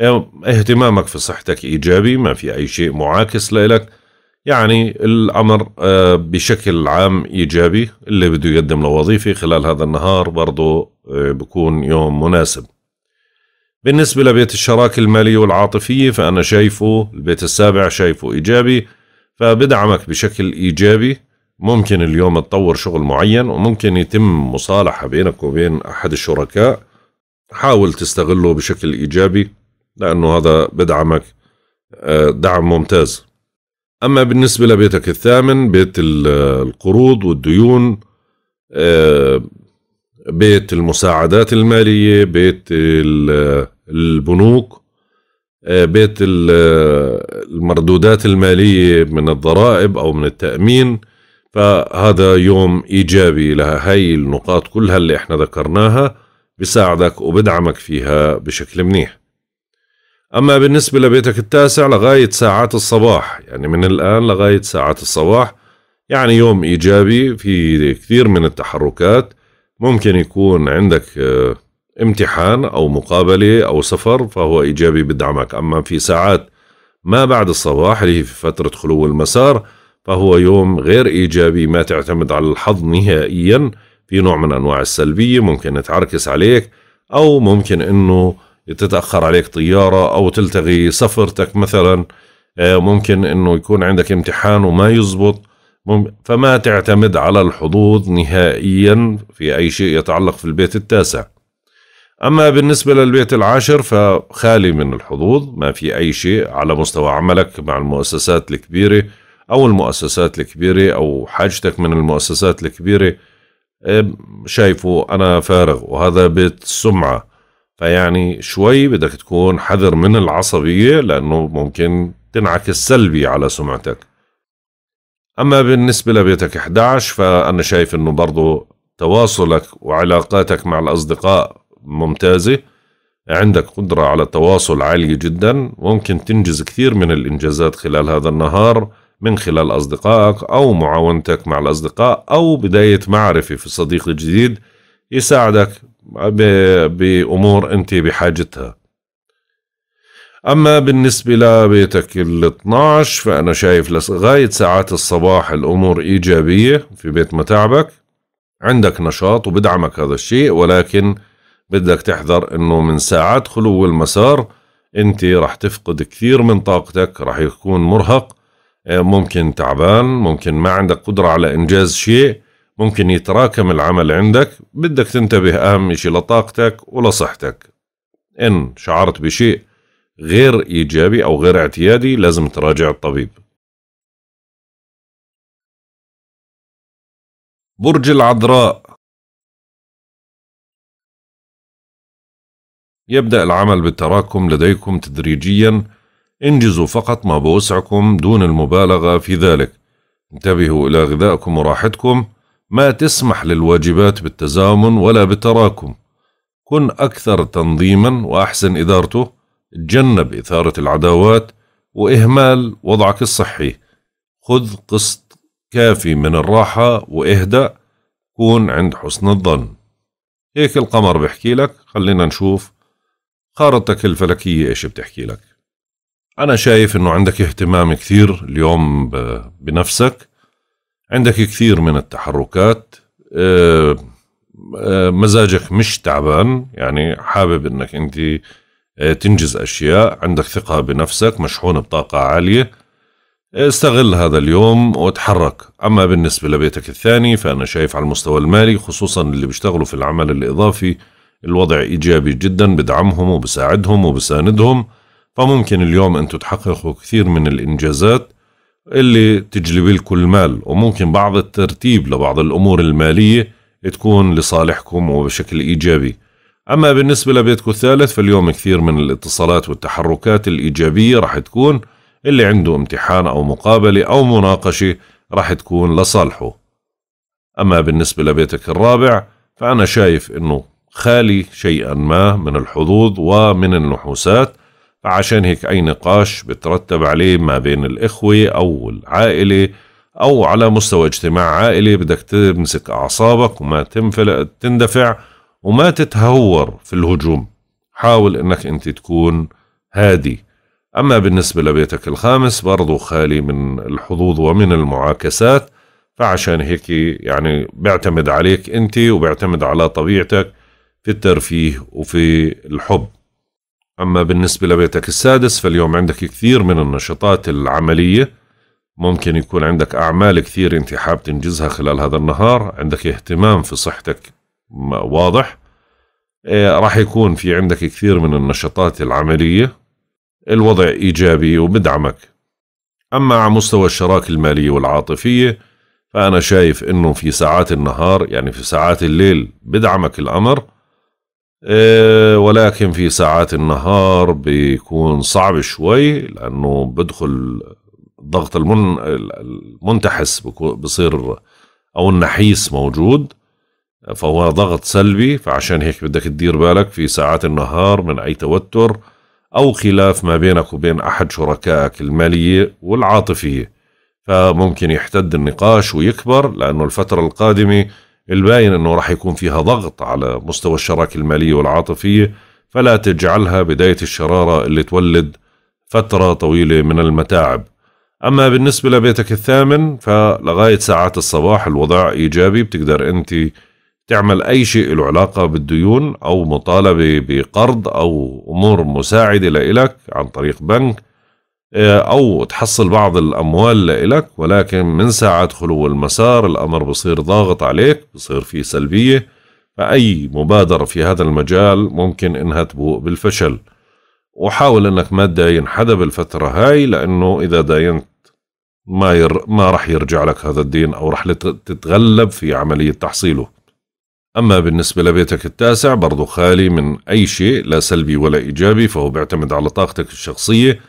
آه، اهتمامك في صحتك ايجابي ما في اي شيء معاكس لإلك يعني الامر آه، بشكل عام ايجابي اللي بده يقدم لوظيفه خلال هذا النهار برضه بكون يوم مناسب بالنسبة لبيت الشراكة المالية والعاطفية فأنا شايفه البيت السابع شايفه إيجابي فبدعمك بشكل إيجابي ممكن اليوم تطور شغل معين وممكن يتم مصالحة بينك وبين أحد الشركاء حاول تستغله بشكل إيجابي لأنه هذا بدعمك آه، دعم ممتاز أما بالنسبة لبيتك الثامن بيت القروض والديون آه، بيت المساعدات المالية بيت البنوك آه، بيت المردودات المالية من الضرائب أو من التأمين فهذا يوم إيجابي لهي النقاط كلها اللي احنا ذكرناها بساعدك وبدعمك فيها بشكل منيح أما بالنسبة لبيتك التاسع لغاية ساعات الصباح يعني من الآن لغاية ساعات الصباح يعني يوم إيجابي في كثير من التحركات ممكن يكون عندك آه، امتحان أو مقابلة أو سفر فهو إيجابي بدعمك أما في ساعات ما بعد الصباح اللي هي في فترة خلو المسار فهو يوم غير إيجابي ما تعتمد على الحظ نهائيا في نوع من أنواع السلبية ممكن تعركس عليك أو ممكن أنه تتأخر عليك طيارة أو تلتغي سفرتك مثلا آه، ممكن أنه يكون عندك امتحان وما يزبط فما تعتمد على الحظوظ نهائيا في أي شيء يتعلق في البيت التاسع أما بالنسبة للبيت العاشر فخالي من الحظوظ ما في أي شيء على مستوى عملك مع المؤسسات الكبيرة أو المؤسسات الكبيرة أو حاجتك من المؤسسات الكبيرة شايفه أنا فارغ وهذا بيت سمعة فيعني شوي بدك تكون حذر من العصبية لأنه ممكن تنعكس سلبي على سمعتك أما بالنسبة لبيتك 11 فأنا شايف أنه برضو تواصلك وعلاقاتك مع الأصدقاء ممتازة عندك قدرة على التواصل عالية جدا ممكن تنجز كثير من الإنجازات خلال هذا النهار من خلال أصدقائك أو معاونتك مع الأصدقاء أو بداية معرفة في صديق جديد يساعدك بأمور أنت بحاجتها أما بالنسبة لبيتك ال 12 فأنا شايف لغاية ساعات الصباح الأمور إيجابية في بيت متاعبك عندك نشاط وبدعمك هذا الشيء ولكن بدك تحذر أنه من ساعات خلو المسار أنت رح تفقد كثير من طاقتك رح يكون مرهق آه، ممكن تعبان ممكن ما عندك قدرة على إنجاز شيء ممكن يتراكم العمل عندك بدك تنتبه أهم شيء لطاقتك ولصحتك إن شعرت بشيء غير إيجابي أو غير اعتيادي لازم تراجع الطبيب برج العذراء يبدأ العمل بالتراكم لديكم تدريجيا انجزوا فقط ما بوسعكم دون المبالغة في ذلك انتبهوا إلى غذائكم وراحتكم ما تسمح للواجبات بالتزامن ولا بالتراكم كن أكثر تنظيما وأحسن إدارته تجنب إثارة العداوات وإهمال وضعك الصحي خذ قسط كافي من الراحة وإهدأ كون عند حسن الظن هيك القمر بحكي لك خلينا نشوف خارطتك الفلكية إيش بتحكي لك أنا شايف إنه عندك اهتمام كثير اليوم بنفسك عندك كثير من التحركات آه، آه، مزاجك مش تعبان يعني حابب إنك أنت آه، تنجز اشياء عندك ثقه بنفسك مشحون بطاقه عاليه آه، استغل هذا اليوم وتحرك اما بالنسبه لبيتك الثاني فانا شايف على المستوى المالي خصوصا اللي بيشتغلوا في العمل الاضافي الوضع ايجابي جدا بدعمهم وبساعدهم وبساندهم فممكن اليوم انتم تحققوا كثير من الانجازات اللي تجلب لكم المال وممكن بعض الترتيب لبعض الامور الماليه تكون لصالحكم وبشكل ايجابي أما بالنسبة لبيتكم الثالث فاليوم كثير من الاتصالات والتحركات الإيجابية راح تكون اللي عنده امتحان أو مقابلة أو مناقشة راح تكون لصالحه أما بالنسبة لبيتك الرابع فأنا شايف أنه خالي شيئا ما من الحظوظ ومن النحوسات فعشان هيك أي نقاش بترتب عليه ما بين الإخوة أو العائلة أو على مستوى اجتماع عائلي بدك تمسك أعصابك وما تندفع وما تتهور في الهجوم حاول انك انت تكون هادي اما بالنسبة لبيتك الخامس برضو خالي من الحظوظ ومن المعاكسات فعشان هيك يعني بيعتمد عليك انت وبيعتمد على طبيعتك في الترفيه وفي الحب أما بالنسبة لبيتك السادس فاليوم عندك كثير من النشاطات العملية ممكن يكون عندك أعمال كثير أنت حاب تنجزها خلال هذا النهار عندك اهتمام في صحتك واضح إيه، راح يكون في عندك كثير من النشاطات العملية الوضع إيجابي وبدعمك أما على مستوى الشراكة المالية والعاطفية فأنا شايف إنه في ساعات النهار يعني في ساعات الليل بدعمك الأمر إيه، ولكن في ساعات النهار بيكون صعب شوي لأنه بدخل ضغط المنتحس بصير أو النحيس موجود فهو ضغط سلبي فعشان هيك بدك تدير بالك في ساعات النهار من أي توتر أو خلاف ما بينك وبين أحد شركائك المالية والعاطفية فممكن يحتد النقاش ويكبر لأنه الفترة القادمة الباين أنه راح يكون فيها ضغط على مستوى الشراكة المالية والعاطفية فلا تجعلها بداية الشرارة اللي تولد فترة طويلة من المتاعب أما بالنسبة لبيتك الثامن فلغاية ساعات الصباح الوضع إيجابي بتقدر أنت تعمل أي شيء له علاقة بالديون أو مطالبة بقرض أو أمور مساعدة لإلك عن طريق بنك آه، أو تحصل بعض الأموال لإلك ولكن من ساعة خلو المسار الأمر بصير ضاغط عليك بصير في سلبية فأي مبادرة في هذا المجال ممكن إنها تبوء بالفشل وحاول إنك ما تداين حدا بالفترة هاي لأنه إذا داينت ما ير... ما راح يرجع لك هذا الدين أو راح تتغلب في عملية تحصيله أما بالنسبة لبيتك التاسع برضو خالي من أي شيء لا سلبي ولا إيجابي فهو بيعتمد على طاقتك الشخصية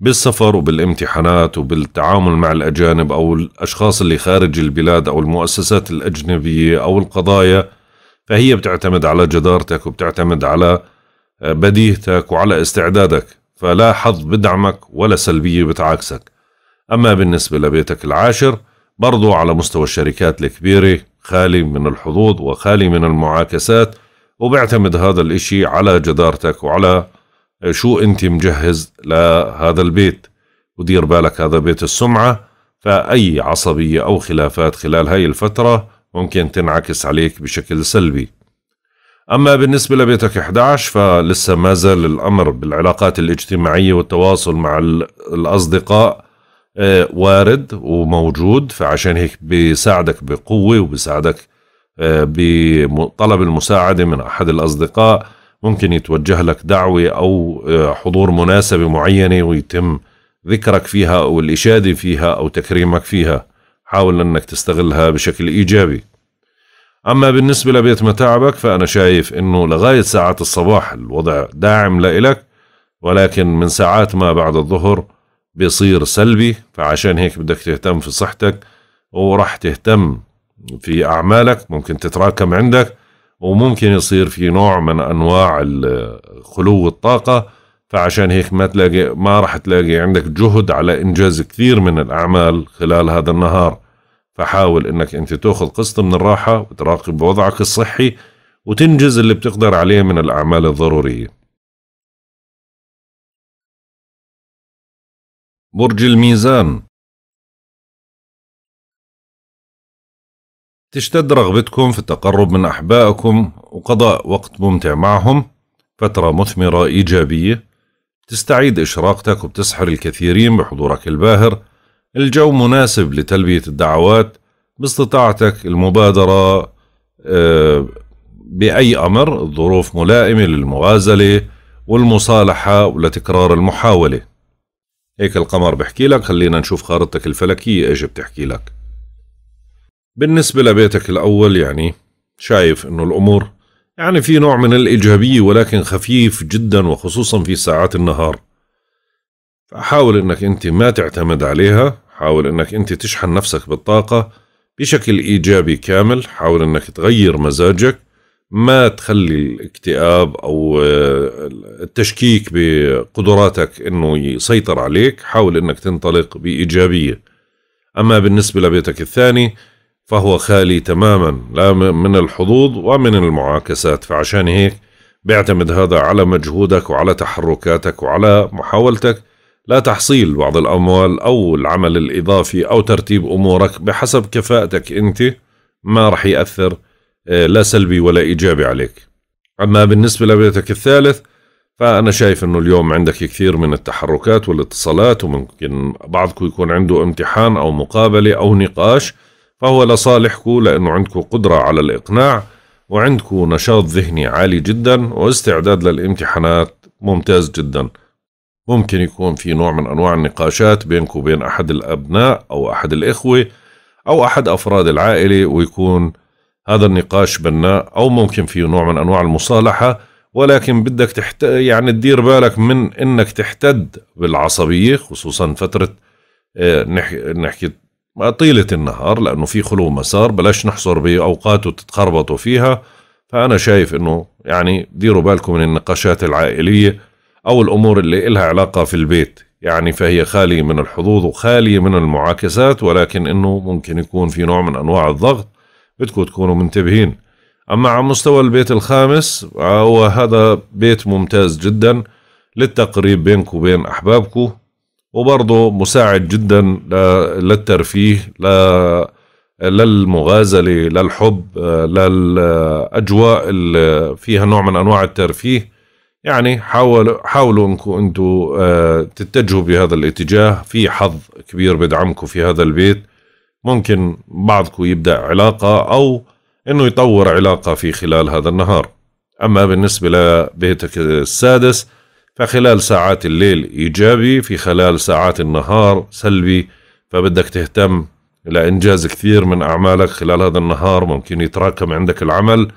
بالسفر وبالامتحانات وبالتعامل مع الأجانب أو الأشخاص اللي خارج البلاد أو المؤسسات الأجنبية أو القضايا فهي بتعتمد على جدارتك وبتعتمد على آه، بديهتك وعلى استعدادك فلا حظ بدعمك ولا سلبية بتعاكسك أما بالنسبة لبيتك العاشر برضو على مستوى الشركات الكبيرة خالي من الحظوظ وخالي من المعاكسات وبيعتمد هذا الإشي على جدارتك وعلى شو أنت مجهز لهذا البيت ودير بالك هذا بيت السمعة فأي عصبية أو خلافات خلال هاي الفترة ممكن تنعكس عليك بشكل سلبي أما بالنسبة لبيتك 11 فلسه ما زال الأمر بالعلاقات الاجتماعية والتواصل مع الأصدقاء آه، وارد وموجود فعشان هيك بيساعدك بقوة وبيساعدك آه، بطلب المساعدة من أحد الأصدقاء ممكن يتوجه لك دعوة أو آه، حضور مناسبة معينة ويتم ذكرك فيها أو الإشادة فيها أو تكريمك فيها حاول أنك تستغلها بشكل إيجابي أما بالنسبة لبيت متاعبك فأنا شايف أنه لغاية ساعات الصباح الوضع داعم لإلك ولكن من ساعات ما بعد الظهر بيصير سلبي فعشان هيك بدك تهتم في صحتك وراح تهتم في أعمالك ممكن تتراكم عندك وممكن يصير في نوع من أنواع خلو الطاقة فعشان هيك ما تلاقي ما راح تلاقي عندك جهد على إنجاز كثير من الأعمال خلال هذا النهار فحاول إنك أنت تأخذ قسط من الراحة وتراقب وضعك الصحي وتنجز اللي بتقدر عليه من الأعمال الضرورية برج الميزان تشتد رغبتكم في التقرب من أحبائكم وقضاء وقت ممتع معهم فترة مثمرة إيجابية تستعيد إشراقتك وبتسحر الكثيرين بحضورك الباهر الجو مناسب لتلبية الدعوات باستطاعتك المبادرة آه، بأي أمر الظروف ملائمة للمغازلة والمصالحة ولتكرار المحاولة هيك القمر بحكي لك خلينا نشوف خارطتك الفلكية ايش بتحكي لك بالنسبة لبيتك الأول يعني شايف انه الأمور يعني في نوع من الإيجابية ولكن خفيف جدا وخصوصا في ساعات النهار فحاول انك انت ما تعتمد عليها حاول انك انت تشحن نفسك بالطاقة بشكل إيجابي كامل حاول انك تغير مزاجك ما تخلي الاكتئاب او آه، التشكيك بقدراتك انه يسيطر عليك حاول انك تنطلق بايجابيه اما بالنسبه لبيتك الثاني فهو خالي تماما لا من الحظوظ ومن المعاكسات فعشان هيك بيعتمد هذا على مجهودك وعلى تحركاتك وعلى محاولتك لا تحصيل بعض الاموال او العمل الاضافي او ترتيب امورك بحسب كفاءتك انت ما رح ياثر آه، لا سلبي ولا إيجابي عليك أما بالنسبة لبيتك الثالث فأنا شايف أنه اليوم عندك كثير من التحركات والاتصالات وممكن بعضكم يكون عنده امتحان أو مقابلة أو نقاش فهو لصالحكم لأنه عندكم قدرة على الإقناع وعندكم نشاط ذهني عالي جدا واستعداد للامتحانات ممتاز جدا ممكن يكون في نوع من أنواع النقاشات بينك وبين أحد الأبناء أو أحد الإخوة أو أحد أفراد العائلة ويكون هذا النقاش بناء أو ممكن فيه نوع من أنواع المصالحة ولكن بدك تحت... يعني تدير بالك من انك تحتد بالعصبيه خصوصا فتره آه، نحكي نحكي طيله النهار لانه في خلو مسار بلاش نحصر باوقات وتتخربطوا فيها فانا شايف انه يعني ديروا بالكم من النقاشات العائليه او الامور اللي إلها علاقه في البيت يعني فهي خاليه من الحظوظ وخاليه من المعاكسات ولكن انه ممكن يكون في نوع من انواع الضغط بدكم تكونوا منتبهين أما على مستوى البيت الخامس هو هذا بيت ممتاز جدا للتقريب بينك وبين أحبابك وبرضه مساعد جدا للترفيه للمغازلة للحب للأجواء اللي فيها نوع من أنواع الترفيه يعني حاولوا حاولوا انكم انتم آه، تتجهوا بهذا الاتجاه في حظ كبير بدعمكم في هذا البيت ممكن بعضكم يبدأ علاقة أو إنه يطور علاقة في خلال هذا النهار أما بالنسبة لبيتك السادس فخلال ساعات الليل إيجابي في خلال ساعات النهار سلبي فبدك تهتم لإنجاز كثير من أعمالك خلال هذا النهار ممكن يتراكم عندك العمل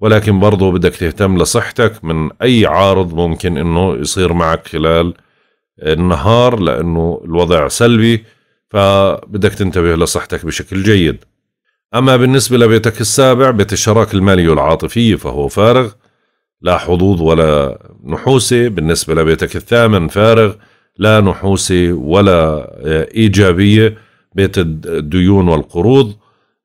ولكن برضو بدك تهتم لصحتك من أي عارض ممكن إنه يصير معك خلال النهار لأنه الوضع سلبي فبدك تنتبه لصحتك بشكل جيد أما بالنسبة لبيتك السابع بيت الشراكة المالية والعاطفية فهو فارغ لا حظوظ ولا نحوسة بالنسبة لبيتك الثامن فارغ لا نحوسة ولا آه، إيجابية بيت الديون والقروض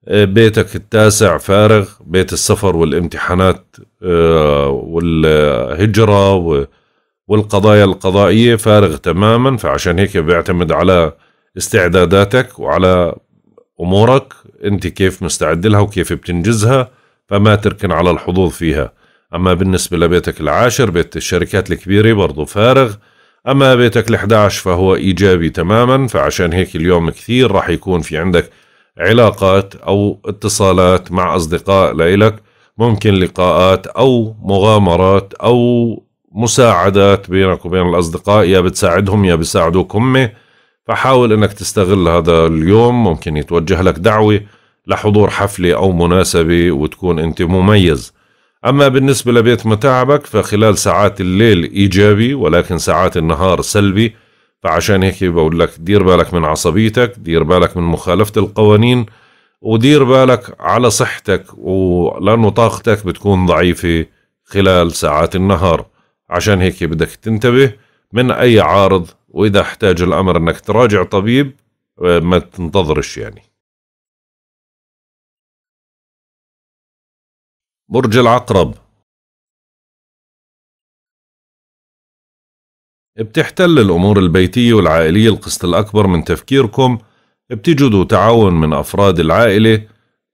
آه، بيتك التاسع فارغ بيت السفر والامتحانات آه، والهجرة والقضايا القضائية فارغ تماما فعشان هيك بيعتمد على استعداداتك وعلى امورك انت كيف مستعد لها وكيف بتنجزها فما تركن على الحظوظ فيها اما بالنسبه لبيتك العاشر بيت الشركات الكبيره برضو فارغ اما بيتك ال11 فهو ايجابي تماما فعشان هيك اليوم كثير راح يكون في عندك علاقات او اتصالات مع اصدقاء لإلك ممكن لقاءات او مغامرات او مساعدات بينك وبين الاصدقاء يا بتساعدهم يا بيساعدوك هم فحاول انك تستغل هذا اليوم ممكن يتوجه لك دعوه لحضور حفله او مناسبه وتكون انت مميز اما بالنسبه لبيت متاعبك فخلال ساعات الليل ايجابي ولكن ساعات النهار سلبي فعشان هيك بقول لك دير بالك من عصبيتك دير بالك من مخالفه القوانين ودير بالك على صحتك ولانه طاقتك بتكون ضعيفه خلال ساعات النهار عشان هيك بدك تنتبه من اي عارض واذا احتاج الامر انك تراجع طبيب آه، ما تنتظرش يعني برج العقرب بتحتل الأمور البيتية والعائلية القسط الأكبر من تفكيركم بتجدوا تعاون من أفراد العائلة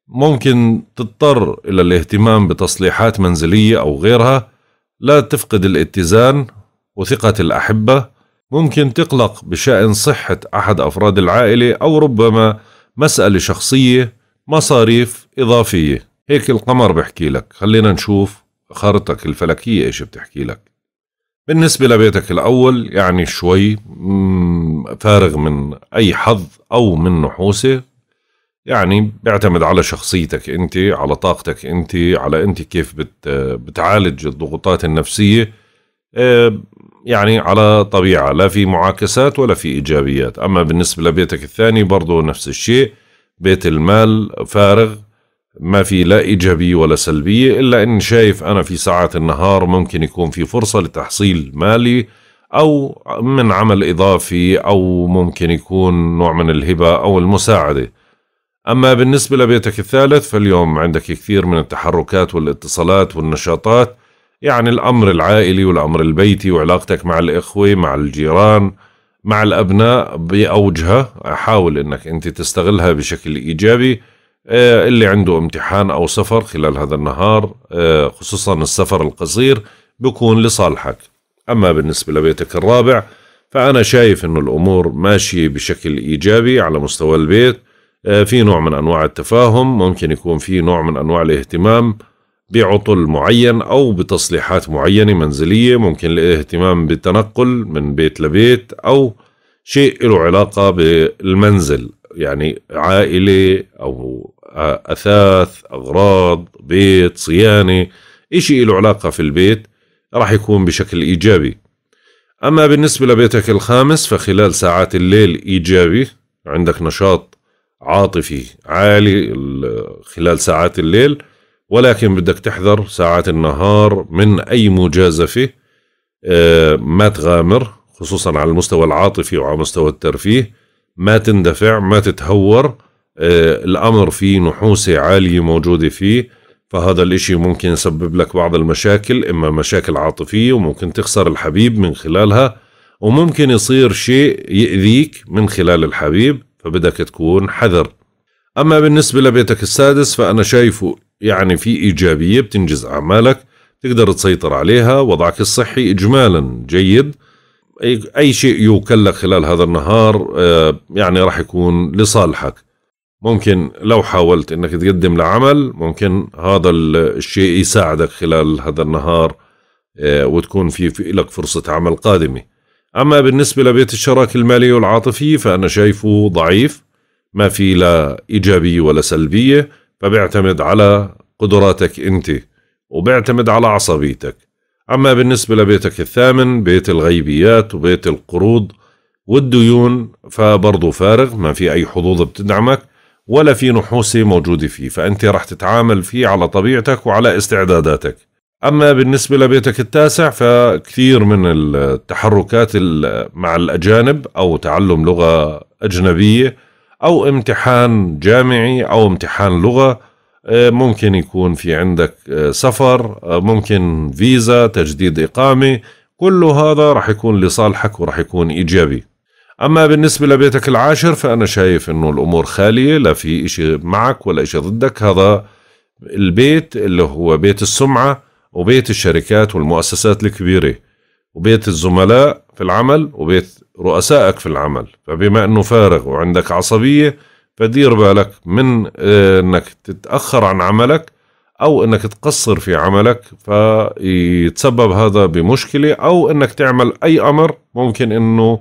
ممكن تضطر إلى الاهتمام بتصليحات منزلية أو غيرها لا تفقد الاتزان وثقة الأحبة ممكن تقلق بشأن صحة أحد أفراد العائلة أو ربما مسألة شخصية مصاريف إضافية هيك القمر بحكي لك خلينا نشوف خارطك الفلكية إيش بتحكي لك بالنسبة لبيتك الأول يعني شوي فارغ من أي حظ أو من نحوسة يعني بيعتمد على شخصيتك أنت على طاقتك أنت على أنت كيف بت بتعالج الضغوطات النفسية آه، يعني على طبيعة لا في معاكسات ولا في إيجابيات أما بالنسبة لبيتك الثاني برضو نفس الشيء بيت المال فارغ ما في لا إيجابية ولا سلبية إلا أن شايف أنا في ساعات النهار ممكن يكون في فرصة لتحصيل مالي أو من عمل إضافي أو ممكن يكون نوع من الهبة أو المساعدة أما بالنسبة لبيتك الثالث فاليوم عندك كثير من التحركات والاتصالات والنشاطات يعني الأمر العائلي والأمر البيتي وعلاقتك مع الإخوة مع الجيران مع الأبناء بأوجها حاول أنك أنت تستغلها بشكل إيجابي آه، اللي عنده امتحان أو سفر خلال هذا النهار آه، خصوصا السفر القصير بيكون لصالحك أما بالنسبة لبيتك الرابع فأنا شايف أنه الأمور ماشية بشكل إيجابي على مستوى البيت آه، في نوع من أنواع التفاهم ممكن يكون في نوع من أنواع الاهتمام بعطل معين أو بتصليحات معينة منزلية ممكن الاهتمام بالتنقل من بيت لبيت أو شيء له علاقة بالمنزل يعني عائلة أو أثاث أغراض بيت صيانة إشي له علاقة في البيت راح يكون بشكل إيجابي أما بالنسبة لبيتك الخامس فخلال ساعات الليل إيجابي عندك نشاط عاطفي عالي خلال ساعات الليل ولكن بدك تحذر ساعات النهار من أي مجازفة آه، ما تغامر خصوصا على المستوى العاطفي وعلى مستوى الترفيه ما تندفع ما تتهور آه، الأمر فيه نحوسة عالية موجودة فيه فهذا الإشي ممكن يسبب لك بعض المشاكل إما مشاكل عاطفية وممكن تخسر الحبيب من خلالها وممكن يصير شيء يأذيك من خلال الحبيب فبدك تكون حذر أما بالنسبة لبيتك السادس فأنا شايفه يعني في إيجابية بتنجز أعمالك تقدر تسيطر عليها وضعك الصحي إجمالا جيد أي شيء يوكل لك خلال هذا النهار آه، يعني راح يكون لصالحك ممكن لو حاولت أنك تقدم لعمل ممكن هذا الشيء يساعدك خلال هذا النهار آه، وتكون في, لك فرصة عمل قادمة أما بالنسبة لبيت الشراكة المالية والعاطفية فأنا شايفه ضعيف ما في لا إيجابية ولا سلبية فبيعتمد على قدراتك أنت وبيعتمد على عصبيتك أما بالنسبة لبيتك الثامن بيت الغيبيات وبيت القروض والديون فبرضه فارغ ما في أي حظوظ بتدعمك ولا في نحوسة موجودة فيه فأنت رح تتعامل فيه على طبيعتك وعلى استعداداتك أما بالنسبة لبيتك التاسع فكثير من التحركات مع الأجانب أو تعلم لغة أجنبية او امتحان جامعي او امتحان لغه آه، ممكن يكون في عندك آه، سفر آه، ممكن فيزا تجديد اقامه كل هذا رح يكون لصالحك ورح يكون ايجابي اما بالنسبه لبيتك العاشر فانا شايف انه الامور خاليه لا في اشي معك ولا اشي ضدك هذا البيت اللي هو بيت السمعه وبيت الشركات والمؤسسات الكبيره وبيت الزملاء في العمل وبيت رؤسائك في العمل فبما أنه فارغ وعندك عصبية فدير بالك من آه، أنك تتأخر عن عملك أو أنك تقصر في عملك فيتسبب هذا بمشكلة أو أنك تعمل أي أمر ممكن أنه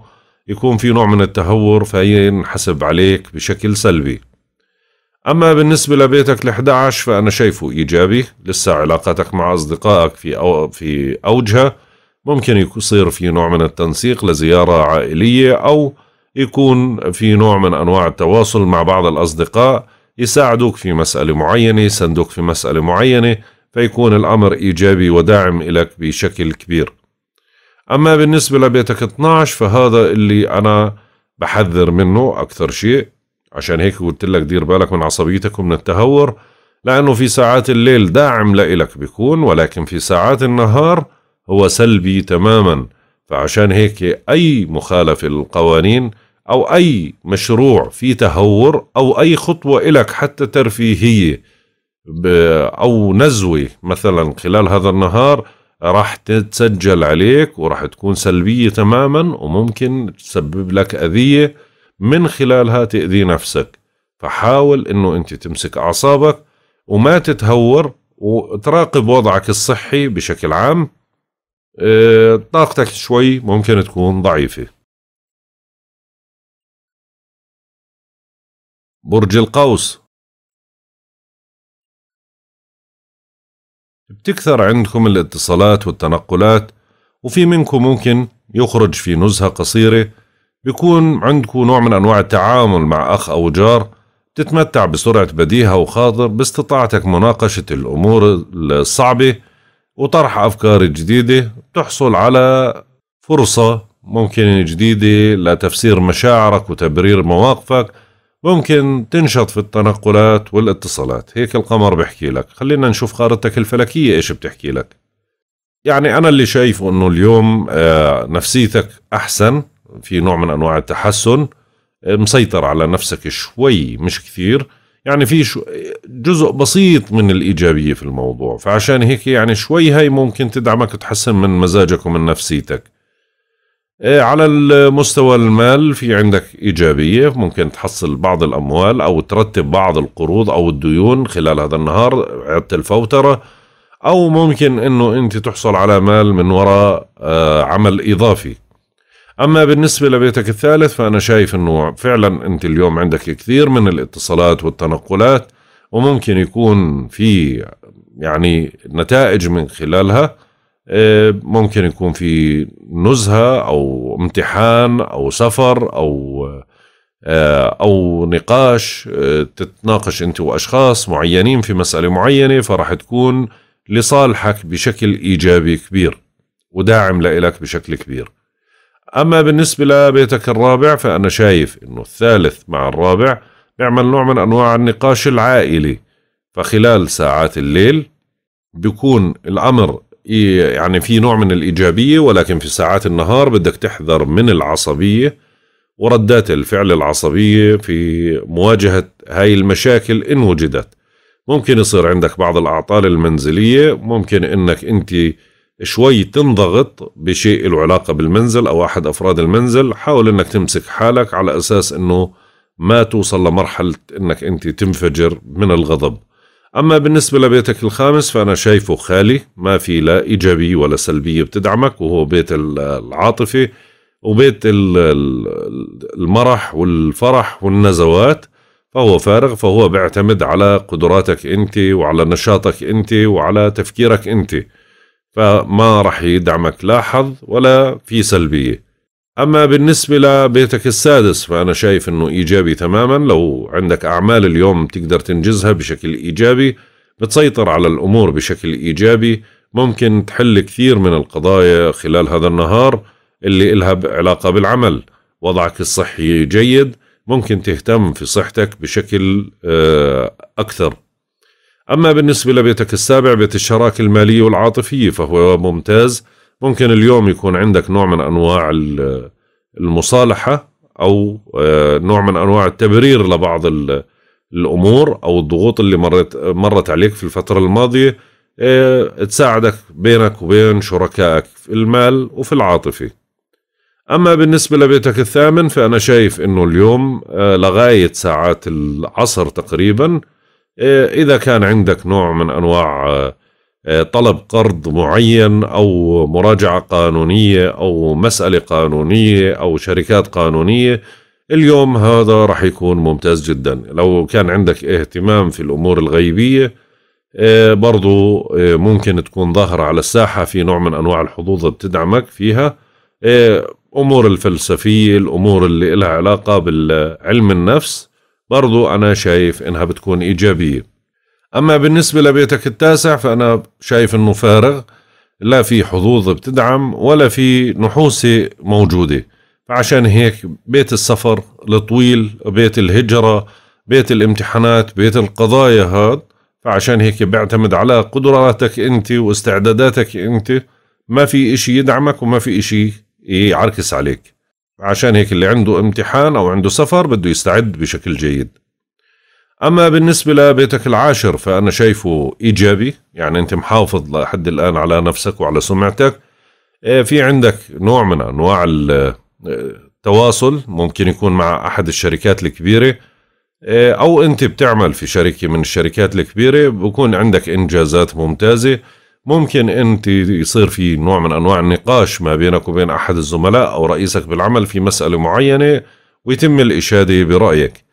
يكون في نوع من التهور فينحسب عليك بشكل سلبي أما بالنسبة لبيتك ال11 فأنا شايفه إيجابي لسه علاقاتك مع أصدقائك في أو في أوجها ممكن يصير في نوع من التنسيق لزيارة عائلية أو يكون في نوع من أنواع التواصل مع بعض الأصدقاء يساعدوك في مسألة معينة يسندوك في مسألة معينة فيكون الأمر إيجابي وداعم لك بشكل كبير أما بالنسبة لبيتك 12 فهذا اللي أنا بحذر منه أكثر شيء عشان هيك قلت لك دير بالك من عصبيتك ومن التهور لأنه في ساعات الليل داعم لإلك بيكون ولكن في ساعات النهار هو سلبي تماما فعشان هيك أي مخالفة للقوانين أو أي مشروع في تهور أو أي خطوة إلك حتى ترفيهية أو نزوة مثلا خلال هذا النهار راح تتسجل عليك وراح تكون سلبية تماما وممكن تسبب لك أذية من خلالها تأذي نفسك فحاول أنه أنت تمسك أعصابك وما تتهور وتراقب وضعك الصحي بشكل عام إيه، طاقتك شوي ممكن تكون ضعيفة برج القوس بتكثر عندكم الاتصالات والتنقلات وفي منكم ممكن يخرج في نزهة قصيرة بيكون عندكم نوع من أنواع التعامل مع أخ أو جار تتمتع بسرعة بديهة وخاطر باستطاعتك مناقشة الأمور الصعبة وطرح أفكار جديدة تحصل على فرصة ممكن جديدة لتفسير مشاعرك وتبرير مواقفك ممكن تنشط في التنقلات والاتصالات هيك القمر بحكي لك خلينا نشوف خارطتك الفلكية إيش بتحكي لك يعني أنا اللي شايفه أنه اليوم آه، نفسيتك أحسن في نوع من أنواع التحسن آه، مسيطر على نفسك شوي مش كثير يعني في جزء بسيط من الإيجابية في الموضوع فعشان هيك يعني شوي هاي ممكن تدعمك وتحسن من مزاجك ومن نفسيتك إيه، على المستوى المال في عندك إيجابية ممكن تحصل بعض الأموال أو ترتب بعض القروض أو الديون خلال هذا النهار عدة الفوترة أو ممكن أنه أنت تحصل على مال من وراء آه، عمل إضافي أما بالنسبة لبيتك الثالث فأنا شايف أنه فعلا أنت اليوم عندك كثير من الاتصالات والتنقلات وممكن يكون في يعني نتائج من خلالها آه، ممكن يكون في نزهة أو امتحان أو سفر أو آه، أو نقاش آه، تتناقش أنت وأشخاص معينين في مسألة معينة فرح تكون لصالحك بشكل إيجابي كبير وداعم لإلك بشكل كبير أما بالنسبة لبيتك الرابع فأنا شايف أنه الثالث مع الرابع بيعمل نوع من أنواع النقاش العائلي فخلال ساعات الليل بيكون الأمر يعني في نوع من الإيجابية ولكن في ساعات النهار بدك تحذر من العصبية وردات الفعل العصبية في مواجهة هاي المشاكل إن وجدت ممكن يصير عندك بعض الأعطال المنزلية ممكن إنك أنت شوي تنضغط بشيء له علاقة بالمنزل أو أحد أفراد المنزل حاول أنك تمسك حالك على أساس أنه ما توصل لمرحلة أنك أنت تنفجر من الغضب أما بالنسبة لبيتك الخامس فأنا شايفه خالي ما في لا إيجابية ولا سلبية بتدعمك وهو بيت العاطفة وبيت المرح والفرح والنزوات فهو فارغ فهو بيعتمد على قدراتك أنت وعلى نشاطك أنت وعلى تفكيرك أنت فما راح يدعمك لا حظ ولا في سلبية أما بالنسبة لبيتك السادس فأنا شايف أنه إيجابي تماما لو عندك أعمال اليوم تقدر تنجزها بشكل إيجابي بتسيطر على الأمور بشكل إيجابي ممكن تحل كثير من القضايا خلال هذا النهار اللي إلها علاقة بالعمل وضعك الصحي جيد ممكن تهتم في صحتك بشكل آه، أكثر أما بالنسبة لبيتك السابع بيت الشراكة المالية والعاطفية فهو ممتاز ممكن اليوم يكون عندك نوع من أنواع المصالحة أو آه، نوع من أنواع التبرير لبعض الأمور أو الضغوط اللي مرت, مرت عليك في الفترة الماضية آه، تساعدك بينك وبين شركائك في المال وفي العاطفة أما بالنسبة لبيتك الثامن فأنا شايف أنه اليوم آه، لغاية ساعات العصر تقريباً آه، إذا كان عندك نوع من أنواع آه، آه، طلب قرض معين أو مراجعة قانونية أو مسألة قانونية أو شركات قانونية اليوم هذا رح يكون ممتاز جدا لو كان عندك اهتمام في الأمور الغيبية برضو ممكن تكون ظاهرة على الساحة في نوع من أنواع الحظوظ بتدعمك فيها أمور الفلسفية الأمور اللي لها علاقة بالعلم النفس برضو أنا شايف إنها بتكون إيجابية أما بالنسبة لبيتك التاسع فأنا شايف إنه فارغ لا في حظوظ بتدعم ولا في نحوسة موجودة فعشان هيك بيت السفر الطويل بيت الهجرة بيت الامتحانات بيت القضايا هاد فعشان هيك بيعتمد على قدراتك انت واستعداداتك انت ما في اشي يدعمك وما في اشي يعركس عليك عشان هيك اللي عنده امتحان أو عنده سفر بده يستعد بشكل جيد أما بالنسبة لبيتك العاشر فأنا شايفه إيجابي يعني أنت محافظ لحد الآن على نفسك وعلى سمعتك إيه، في عندك نوع من أنواع آه، التواصل ممكن يكون مع أحد الشركات الكبيرة إيه، أو أنت بتعمل في شركة من الشركات الكبيرة بكون عندك إنجازات ممتازة ممكن انت يصير في نوع من انواع النقاش ما بينك وبين احد الزملاء او رئيسك بالعمل في مساله معينه ويتم الاشاده برايك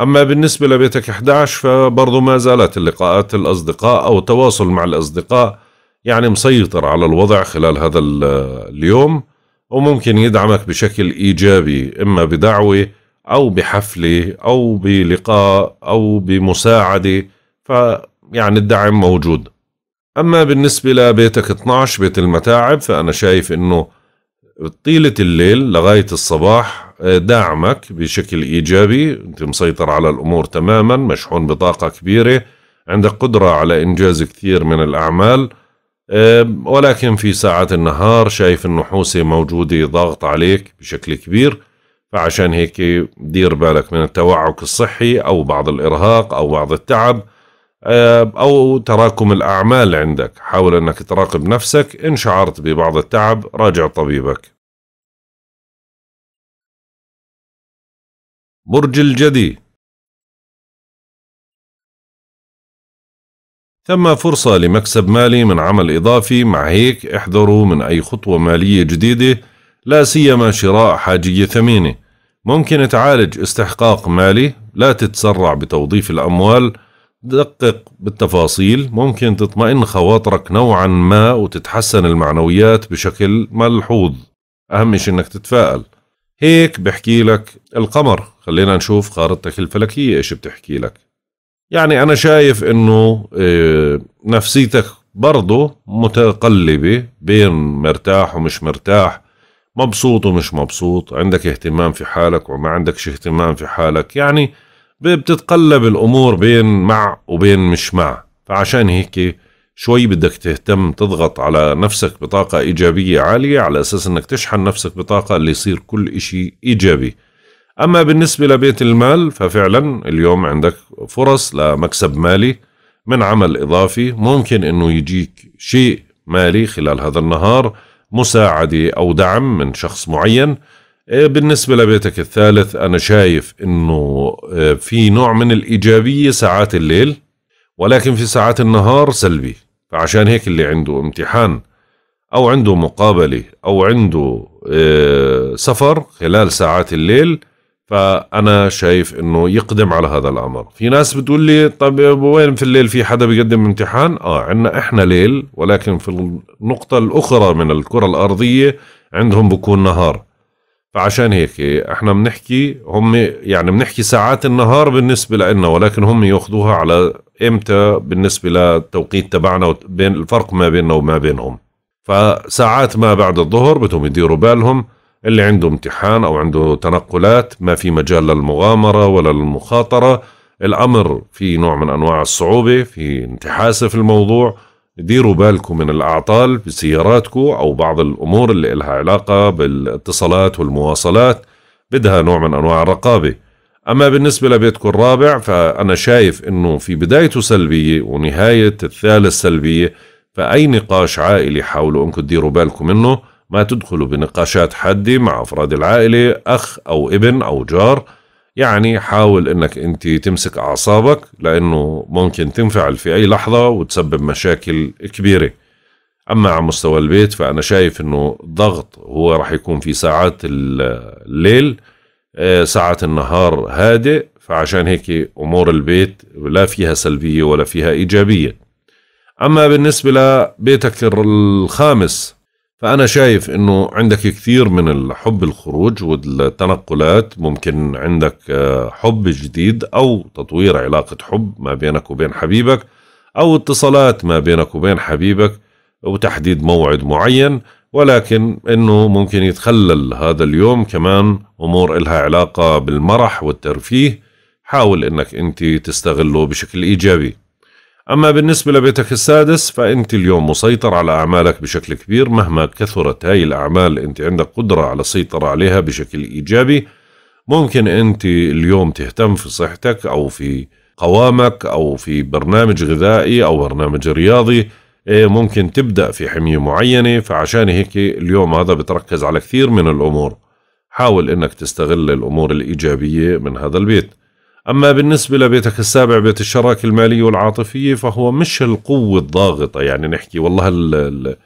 اما بالنسبه لبيتك 11 فبرضه ما زالت اللقاءات الاصدقاء او التواصل مع الاصدقاء يعني مسيطر على الوضع خلال هذا اليوم وممكن يدعمك بشكل ايجابي اما بدعوه او بحفله او بلقاء او بمساعده فيعني الدعم موجود أما بالنسبة لبيتك 12 بيت المتاعب فأنا شايف إنه طيلة الليل لغاية الصباح آه، داعمك بشكل إيجابي أنت مسيطر على الأمور تماما مشحون بطاقة كبيرة عندك قدرة على إنجاز كثير من الأعمال آه، ولكن في ساعات النهار شايف النحوسة موجودة ضاغط عليك بشكل كبير فعشان هيك دير بالك من التوعك الصحي أو بعض الإرهاق أو بعض التعب آه، أو تراكم الأعمال عندك حاول أنك تراقب نفسك إن شعرت ببعض التعب راجع طبيبك برج الجدي ثم فرصة لمكسب مالي من عمل إضافي مع هيك احذروا من أي خطوة مالية جديدة لا سيما شراء حاجية ثمينة ممكن تعالج استحقاق مالي لا تتسرع بتوظيف الأموال دقق بالتفاصيل ممكن تطمئن خواطرك نوعا ما وتتحسن المعنويات بشكل ملحوظ أهم شيء إنك تتفائل هيك بحكي لك القمر خلينا نشوف خارطتك الفلكية إيش بتحكي لك يعني أنا شايف إنه آه، نفسيتك برضه متقلبة بين مرتاح ومش مرتاح مبسوط ومش مبسوط عندك اهتمام في حالك وما عندكش اهتمام في حالك يعني بتتقلب الأمور بين مع وبين مش مع فعشان هيك شوي بدك تهتم تضغط على نفسك بطاقة إيجابية عالية على أساس أنك تشحن نفسك بطاقة اللي يصير كل إشي إيجابي أما بالنسبة لبيت المال ففعلا اليوم عندك فرص لمكسب مالي من عمل إضافي ممكن أنه يجيك شيء مالي خلال هذا النهار مساعدة أو دعم من شخص معين إيه، بالنسبة لبيتك الثالث أنا شايف إنه آه، في نوع من الإيجابية ساعات الليل ولكن في ساعات النهار سلبي فعشان هيك اللي عنده امتحان أو عنده مقابلة أو عنده آه، سفر خلال ساعات الليل فأنا شايف إنه يقدم على هذا الأمر في ناس بتقول لي طب وين في الليل في حدا بيقدم امتحان آه عنا إحنا ليل ولكن في النقطة الأخرى من الكرة الأرضية عندهم بكون نهار فعشان هيك احنا بنحكي هم يعني بنحكي ساعات النهار بالنسبه لنا ولكن هم ياخذوها على امتى بالنسبه للتوقيت تبعنا بين الفرق ما بيننا وما بينهم فساعات ما بعد الظهر بدهم يديروا بالهم اللي عنده امتحان او عنده تنقلات ما في مجال للمغامره ولا للمخاطره الامر في نوع من انواع الصعوبه في انتحاسه في الموضوع ديروا بالكم من الأعطال بسياراتكم أو بعض الأمور اللي إلها علاقة بالاتصالات والمواصلات بدها نوع من أنواع الرقابة أما بالنسبة لبيتكم الرابع فأنا شايف أنه في بدايته سلبية ونهاية الثالث سلبية فأي نقاش عائلي حاولوا أنكم تديروا بالكم منه ما تدخلوا بنقاشات حادة مع أفراد العائلة أخ أو ابن أو جار يعني حاول انك انت تمسك اعصابك لانه ممكن تنفعل في اي لحظه وتسبب مشاكل كبيره اما على مستوى البيت فانا شايف انه الضغط هو راح يكون في ساعات الليل آه، ساعات النهار هادئ فعشان هيك امور البيت لا فيها سلبيه ولا فيها ايجابيه اما بالنسبه لبيتك الخامس فأنا شايف أنه عندك كثير من حب الخروج والتنقلات ممكن عندك آه، حب جديد أو تطوير علاقة حب ما بينك وبين حبيبك أو اتصالات ما بينك وبين حبيبك وتحديد موعد معين ولكن أنه ممكن يتخلل هذا اليوم كمان أمور إلها علاقة بالمرح والترفيه حاول أنك أنت تستغله بشكل إيجابي أما بالنسبة لبيتك السادس فأنت اليوم مسيطر على أعمالك بشكل كبير مهما كثرت هاي الأعمال أنت عندك قدرة على السيطرة عليها بشكل إيجابي ممكن أنت اليوم تهتم في صحتك أو في قوامك أو في برنامج غذائي أو برنامج رياضي إيه، ممكن تبدأ في حمية معينة فعشان هيك اليوم هذا بتركز على كثير من الأمور حاول أنك تستغل الأمور الإيجابية من هذا البيت أما بالنسبة لبيتك السابع بيت الشراكة المالية والعاطفية فهو مش القوة الضاغطة يعني نحكي والله الـ الـ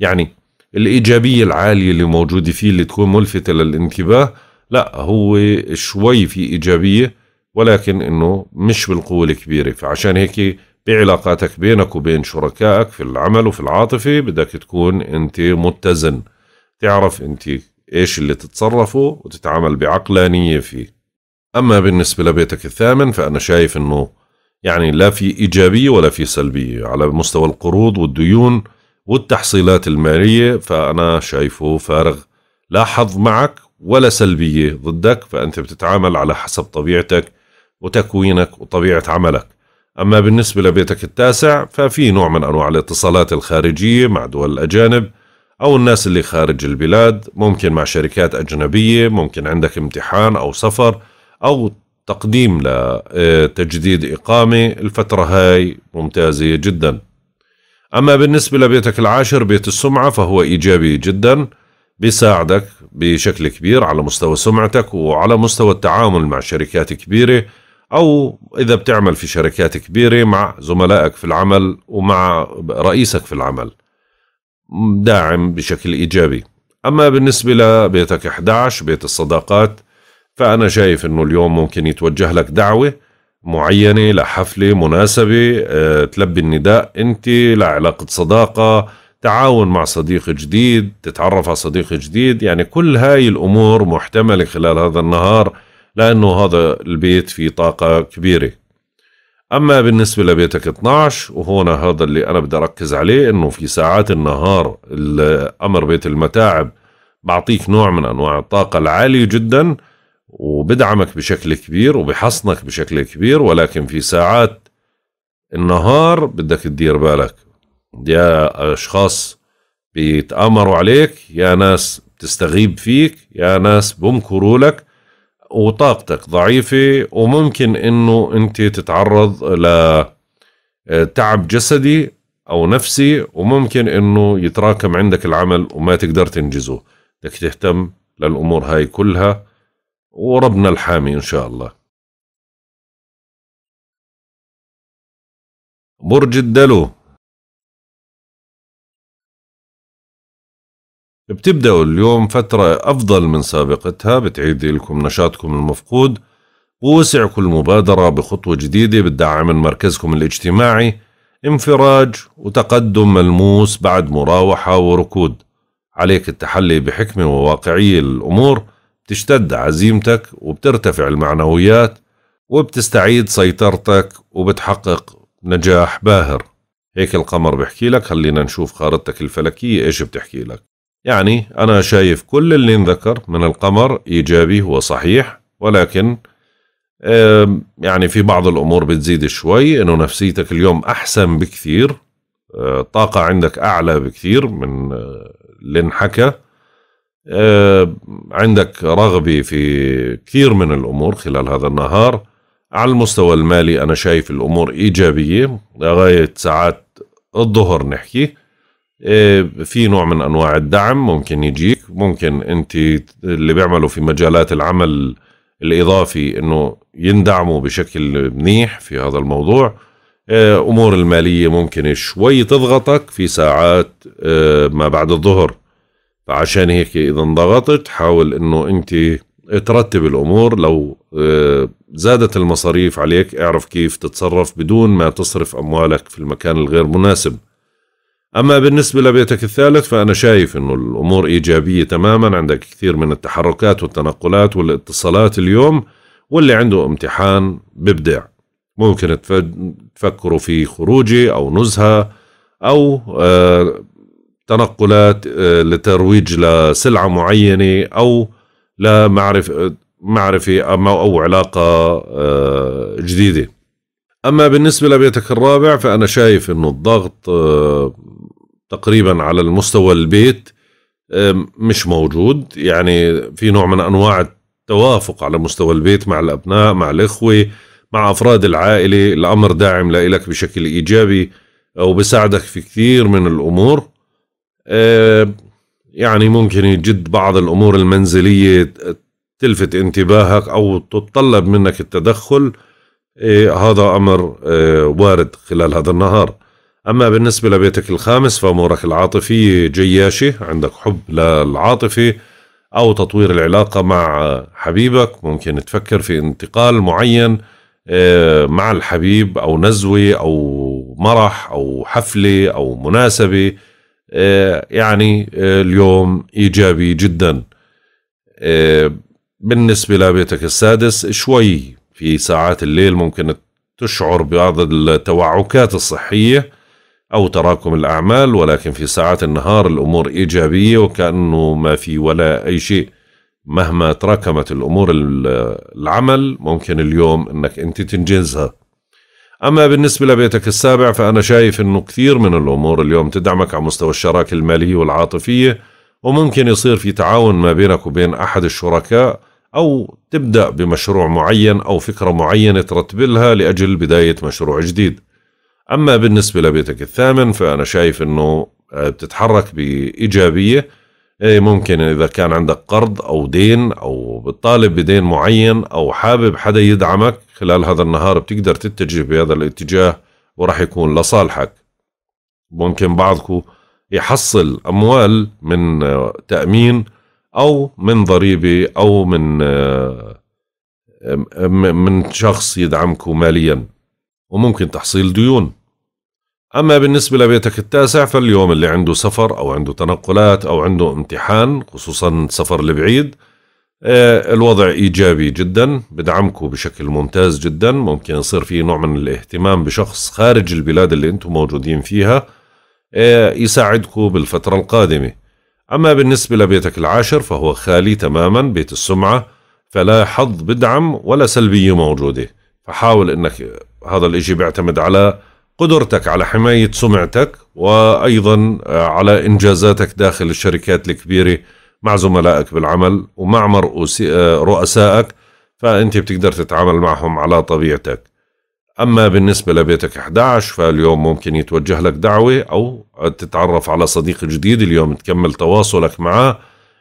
يعني الإيجابية العالية اللي موجودة فيه اللي تكون ملفتة للانتباه لا هو شوي في إيجابية ولكن إنه مش بالقوة الكبيرة فعشان هيك بعلاقاتك بينك وبين شركائك في العمل وفي العاطفة بدك تكون أنت متزن تعرف أنت إيش اللي تتصرفه وتتعامل بعقلانية فيه أما بالنسبة لبيتك الثامن فأنا شايف أنه يعني لا في إيجابية ولا في سلبية على مستوى القروض والديون والتحصيلات المالية فأنا شايفه فارغ لا حظ معك ولا سلبية ضدك فأنت بتتعامل على حسب طبيعتك وتكوينك وطبيعة عملك أما بالنسبة لبيتك التاسع ففي نوع من أنواع الاتصالات الخارجية مع دول الأجانب أو الناس اللي خارج البلاد ممكن مع شركات أجنبية ممكن عندك امتحان أو سفر أو تقديم لتجديد إقامة الفترة هاي ممتازة جدا أما بالنسبة لبيتك العاشر بيت السمعة فهو إيجابي جدا بيساعدك بشكل كبير على مستوى سمعتك وعلى مستوى التعامل مع شركات كبيرة أو إذا بتعمل في شركات كبيرة مع زملائك في العمل ومع رئيسك في العمل داعم بشكل إيجابي أما بالنسبة لبيتك 11 بيت الصداقات فأنا شايف إنه اليوم ممكن يتوجه لك دعوة معينة لحفلة مناسبة آه، تلبي النداء أنت لعلاقة صداقة تعاون مع صديق جديد تتعرف على صديق جديد يعني كل هاي الأمور محتملة خلال هذا النهار لأنه هذا البيت فيه طاقة كبيرة أما بالنسبة لبيتك 12 وهنا هذا اللي أنا بدي أركز عليه إنه في ساعات النهار أمر بيت المتاعب بعطيك نوع من أنواع الطاقة العالية جداً وبدعمك بشكل كبير وبحصنك بشكل كبير ولكن في ساعات النهار بدك تدير بالك يا أشخاص بيتآمروا عليك يا ناس بتستغيب فيك يا ناس بمكروا لك وطاقتك ضعيفة وممكن انه انت تتعرض لتعب جسدي او نفسي وممكن انه يتراكم عندك العمل وما تقدر تنجزه بدك تهتم للامور هاي كلها وربنا الحامي إن شاء الله برج الدلو بتبدأوا اليوم فترة أفضل من سابقتها بتعيد لكم نشاطكم المفقود ووسع كل مبادرة بخطوة جديدة بتدعم من مركزكم الاجتماعي انفراج وتقدم ملموس بعد مراوحة وركود عليك التحلي بحكمة وواقعية للأمور بتشتد عزيمتك وبترتفع المعنويات وبتستعيد سيطرتك وبتحقق نجاح باهر هيك القمر بحكي لك خلينا نشوف خارطتك الفلكية إيش بتحكي لك يعني أنا شايف كل اللي انذكر من القمر إيجابي هو صحيح ولكن يعني في بعض الأمور بتزيد شوي إنه نفسيتك اليوم أحسن بكثير آه، طاقة عندك أعلى بكثير من آه، اللي انحكى آه، عندك رغبة في كثير من الأمور خلال هذا النهار على المستوى المالي أنا شايف الأمور إيجابية لغاية ساعات الظهر نحكي آه، في نوع من أنواع الدعم ممكن يجيك ممكن أنت اللي بيعملوا في مجالات العمل الإضافي أنه يندعموا بشكل منيح في هذا الموضوع آه، أمور المالية ممكن شوي تضغطك في ساعات ما بعد الظهر فعشان هيك اذا انضغطت حاول انه انت ترتب الامور لو آه، زادت المصاريف عليك اعرف كيف تتصرف بدون ما تصرف اموالك في المكان الغير مناسب اما بالنسبه لبيتك الثالث فانا شايف انه الامور ايجابيه تماما عندك كثير من التحركات والتنقلات والاتصالات اليوم واللي عنده امتحان ببدع ممكن تفكروا في خروجي او نزهه او آه، تنقلات آه، لترويج لسلعة معينة أو لمعرفة معرفة أو علاقة آه، جديدة أما بالنسبة لبيتك الرابع فأنا شايف أنه الضغط آه، تقريبا على المستوى البيت مش موجود يعني في نوع من أنواع التوافق على مستوى البيت مع الأبناء مع الإخوة مع أفراد العائلة الأمر داعم لإلك بشكل إيجابي وبساعدك في كثير من الأمور آه، يعني ممكن يجد بعض الأمور المنزلية تلفت انتباهك أو تتطلب منك التدخل آه، هذا أمر آه، وارد خلال هذا النهار أما بالنسبة لبيتك الخامس فأمورك العاطفية جياشة عندك حب للعاطفة أو تطوير العلاقة مع حبيبك ممكن تفكر في انتقال معين مع الحبيب أو نزوة أو مرح أو حفلة أو مناسبة آه، يعني آه، اليوم إيجابي جدا آه، بالنسبة لبيتك السادس شوي في ساعات الليل ممكن تشعر ببعض التوعكات الصحية أو تراكم الأعمال ولكن في ساعات النهار الأمور إيجابية وكأنه ما في ولا أي شيء مهما تراكمت الأمور العمل ممكن اليوم أنك أنت تنجزها أما بالنسبة لبيتك السابع فأنا شايف أنه كثير من الأمور اليوم تدعمك على مستوى الشراكة المالية والعاطفية وممكن يصير في تعاون ما بينك وبين أحد الشركاء أو تبدأ بمشروع معين أو فكرة معينة ترتبلها لأجل بداية مشروع جديد أما بالنسبة لبيتك الثامن فأنا شايف أنه آه، بتتحرك بإيجابية ايه ممكن اذا كان عندك قرض او دين او بتطالب بدين معين او حابب حدا يدعمك خلال هذا النهار بتقدر تتجه بهذا الاتجاه وراح يكون لصالحك ممكن بعضكم يحصل اموال من آه، تامين او من ضريبه او من آه، من شخص يدعمكم ماليا وممكن تحصيل ديون أما بالنسبة لبيتك التاسع فاليوم اللي عنده سفر أو عنده تنقلات أو عنده امتحان خصوصا سفر البعيد آه، الوضع إيجابي جدا بدعمكم بشكل ممتاز جدا ممكن يصير في نوع من الاهتمام بشخص خارج البلاد اللي أنتم موجودين فيها آه، يساعدكم بالفترة القادمة أما بالنسبة لبيتك العاشر فهو خالي تماما بيت السمعة فلا حظ بدعم ولا سلبية موجودة فحاول أنك هذا الإشي بيعتمد على قدرتك على حماية سمعتك وأيضا آه، على إنجازاتك داخل الشركات الكبيرة مع زملائك بالعمل ومع آه، رؤسائك فأنت بتقدر تتعامل معهم على طبيعتك أما بالنسبة لبيتك 11 فاليوم ممكن يتوجه لك دعوة أو تتعرف على صديق جديد اليوم تكمل تواصلك معه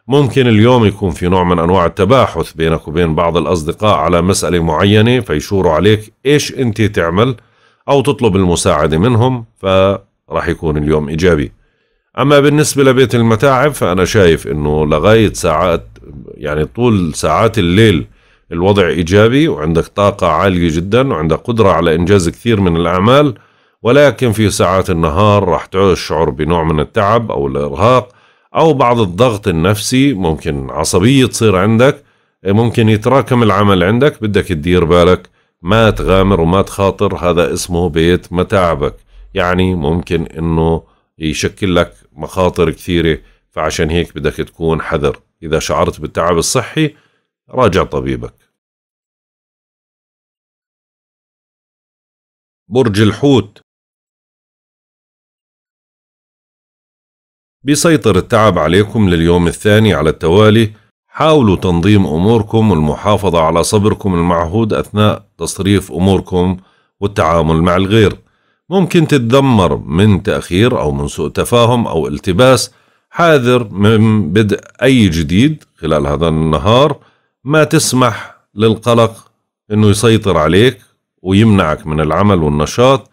ممكن اليوم يكون في نوع من أنواع التباحث بينك وبين بعض الأصدقاء على مسألة معينة فيشوروا عليك إيش أنت تعمل أو تطلب المساعدة منهم فراح يكون اليوم إيجابي أما بالنسبة لبيت المتاعب فأنا شايف أنه لغاية ساعات يعني طول ساعات الليل الوضع إيجابي وعندك طاقة عالية جدا وعندك قدرة على إنجاز كثير من الأعمال ولكن في ساعات النهار راح تشعر بنوع من التعب أو الإرهاق أو بعض الضغط النفسي ممكن عصبية تصير عندك ممكن يتراكم العمل عندك بدك تدير بالك ما تغامر وما تخاطر هذا اسمه بيت متاعبك يعني ممكن انه يشكل لك مخاطر كثيرة فعشان هيك بدك تكون حذر إذا شعرت بالتعب الصحي راجع طبيبك برج الحوت بيسيطر التعب عليكم لليوم الثاني على التوالي حاولوا تنظيم أموركم والمحافظة على صبركم المعهود أثناء تصريف أموركم والتعامل مع الغير ممكن تتذمر من تأخير أو من سوء تفاهم أو التباس حاذر من بدء أي جديد خلال هذا النهار ما تسمح للقلق أنه يسيطر عليك ويمنعك من العمل والنشاط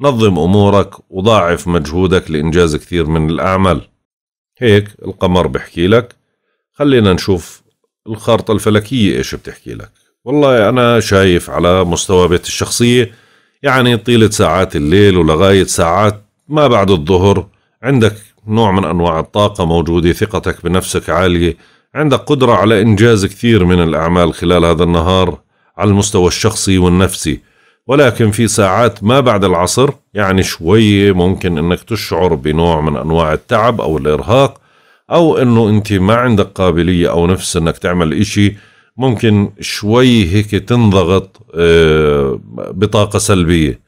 نظم أمورك وضاعف مجهودك لإنجاز كثير من الأعمال هيك القمر بحكي لك خلينا نشوف الخارطة الفلكية إيش بتحكي لك والله أنا شايف على مستوى بيت الشخصية يعني طيلة ساعات الليل ولغاية ساعات ما بعد الظهر عندك نوع من أنواع الطاقة موجودة ثقتك بنفسك عالية عندك قدرة على إنجاز كثير من الأعمال خلال هذا النهار على المستوى الشخصي والنفسي ولكن في ساعات ما بعد العصر يعني شوية ممكن أنك تشعر بنوع من أنواع التعب أو الإرهاق او انه انت ما عندك قابليه او نفس انك تعمل اشي ممكن شوي هيك تنضغط آه، بطاقه سلبيه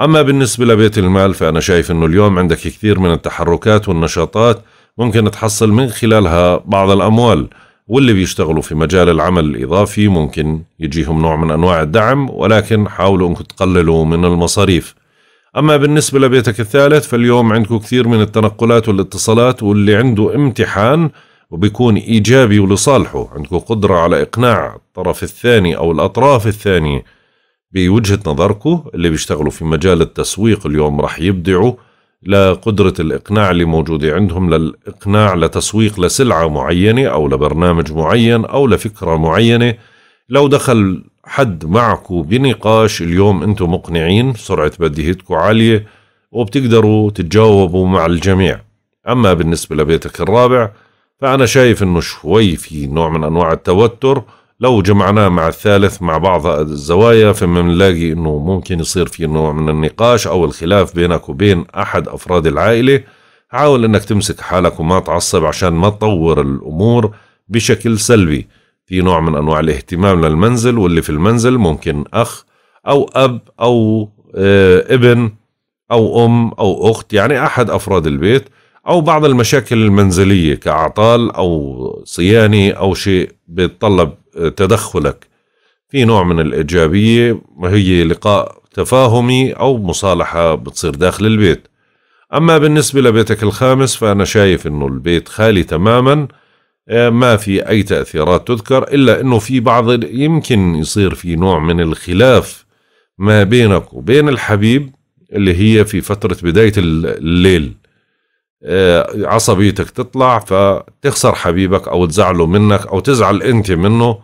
اما بالنسبه لبيت المال فانا شايف انه اليوم عندك كثير من التحركات والنشاطات ممكن تحصل من خلالها بعض الاموال واللي بيشتغلوا في مجال العمل الإضافي ممكن يجيهم نوع من أنواع الدعم ولكن حاولوا أنكم تقللوا من المصاريف أما بالنسبة لبيتك الثالث فاليوم عندكم كثير من التنقلات والاتصالات واللي عنده امتحان وبيكون إيجابي ولصالحه عندكم قدرة على إقناع الطرف الثاني أو الأطراف الثانية بوجهة نظركم اللي بيشتغلوا في مجال التسويق اليوم راح يبدعوا لقدرة الإقناع اللي موجودة عندهم للإقناع لتسويق لسلعة معينة أو لبرنامج معين أو لفكرة معينة لو دخل حد معكم بنقاش اليوم انتم مقنعين سرعة بديهتكم عالية وبتقدروا تتجاوبوا مع الجميع أما بالنسبة لبيتك الرابع فأنا شايف أنه شوي في نوع من أنواع التوتر لو جمعناه مع الثالث مع بعض الزوايا فما أنه ممكن يصير في نوع من النقاش أو الخلاف بينك وبين أحد أفراد العائلة حاول أنك تمسك حالك وما تعصب عشان ما تطور الأمور بشكل سلبي في نوع من انواع الاهتمام للمنزل واللي في المنزل ممكن اخ او اب او آه، ابن او ام او اخت يعني احد افراد البيت او بعض المشاكل المنزليه كاعطال او صيانه او شيء بيتطلب آه، تدخلك في نوع من الايجابيه وهي لقاء تفاهمي او مصالحه بتصير داخل البيت اما بالنسبه لبيتك الخامس فانا شايف انه البيت خالي تماما آه، ما في أي تأثيرات تذكر إلا أنه في بعض يمكن يصير في نوع من الخلاف ما بينك وبين الحبيب اللي هي في فترة بداية الليل آه، عصبيتك تطلع فتخسر حبيبك أو تزعله منك أو تزعل أنت منه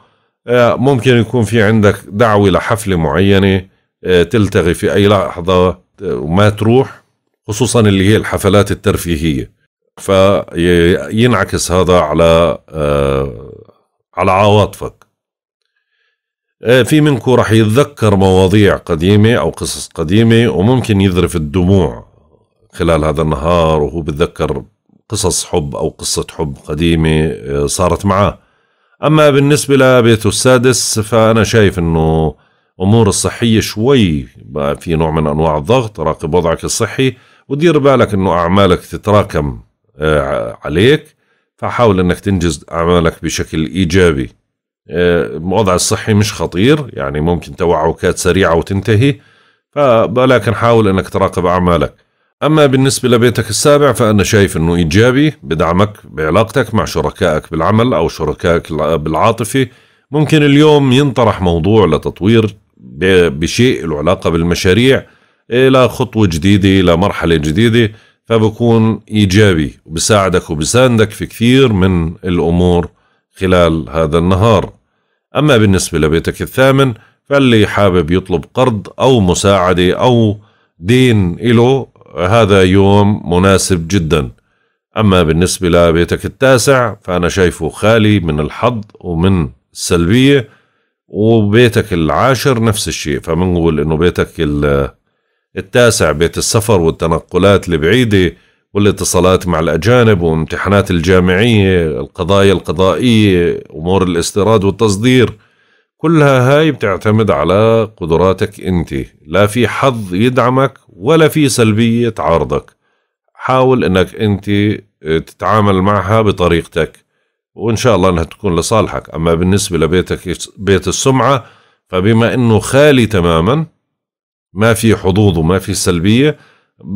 آه، ممكن يكون في عندك دعوة لحفلة معينة تلتغي في أي لحظة وما تروح خصوصا اللي هي الحفلات الترفيهية فينعكس هذا على آه، على عواطفك آه، في منكم راح يتذكر مواضيع قديمة أو قصص قديمة وممكن يذرف الدموع خلال هذا النهار وهو بتذكر قصص حب أو قصة حب قديمة آه، صارت معاه أما بالنسبة لبيته السادس فأنا شايف أنه أمور الصحية شوي بقى في نوع من أنواع الضغط راقب وضعك الصحي ودير بالك أنه أعمالك تتراكم آه، عليك فحاول انك تنجز اعمالك بشكل ايجابي آه، الوضع الصحي مش خطير يعني ممكن توعكات سريعه وتنتهي فلكن حاول انك تراقب اعمالك اما بالنسبه لبيتك السابع فانا شايف انه ايجابي بدعمك بعلاقتك مع شركائك بالعمل او شركائك بالعاطفه ممكن اليوم ينطرح موضوع لتطوير بشيء له علاقه بالمشاريع الى خطوه جديده الى مرحله جديده فبكون إيجابي وبساعدك وبساندك في كثير من الأمور خلال هذا النهار أما بالنسبة لبيتك الثامن فاللي حابب يطلب قرض أو مساعدة أو دين إله هذا يوم مناسب جدا أما بالنسبة لبيتك التاسع فأنا شايفه خالي من الحظ ومن السلبية وبيتك العاشر نفس الشيء فبنقول إنه بيتك التاسع بيت السفر والتنقلات البعيدة والاتصالات مع الأجانب وامتحانات الجامعية القضايا القضائية أمور الاستيراد والتصدير كلها هاي بتعتمد على قدراتك أنت لا في حظ يدعمك ولا في سلبية تعارضك حاول أنك أنت تتعامل معها بطريقتك وإن شاء الله أنها تكون لصالحك أما بالنسبة لبيتك بيت السمعة فبما أنه خالي تماماً ما في حظوظ وما في سلبيه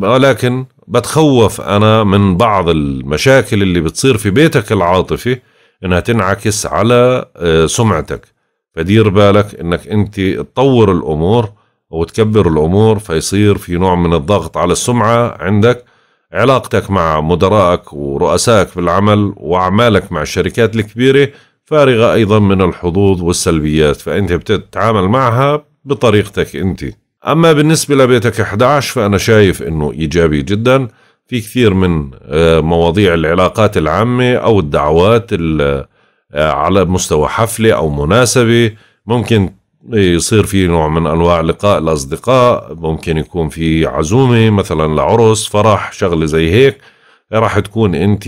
ولكن بتخوف انا من بعض المشاكل اللي بتصير في بيتك العاطفي انها تنعكس على آه، سمعتك فدير بالك انك انت تطور الامور وتكبر الامور فيصير في نوع من الضغط على السمعه عندك علاقتك مع مدرائك ورؤسائك بالعمل واعمالك مع الشركات الكبيره فارغه ايضا من الحظوظ والسلبيات فانت بتتعامل معها بطريقتك انت أما بالنسبة لبيتك 11 فأنا شايف أنه إيجابي جدا في كثير من آه، مواضيع العلاقات العامة أو الدعوات آه، على مستوى حفلة أو مناسبة ممكن يصير في نوع من أنواع لقاء الأصدقاء ممكن يكون في عزومة مثلا لعرس فرح شغلة زي هيك راح تكون أنت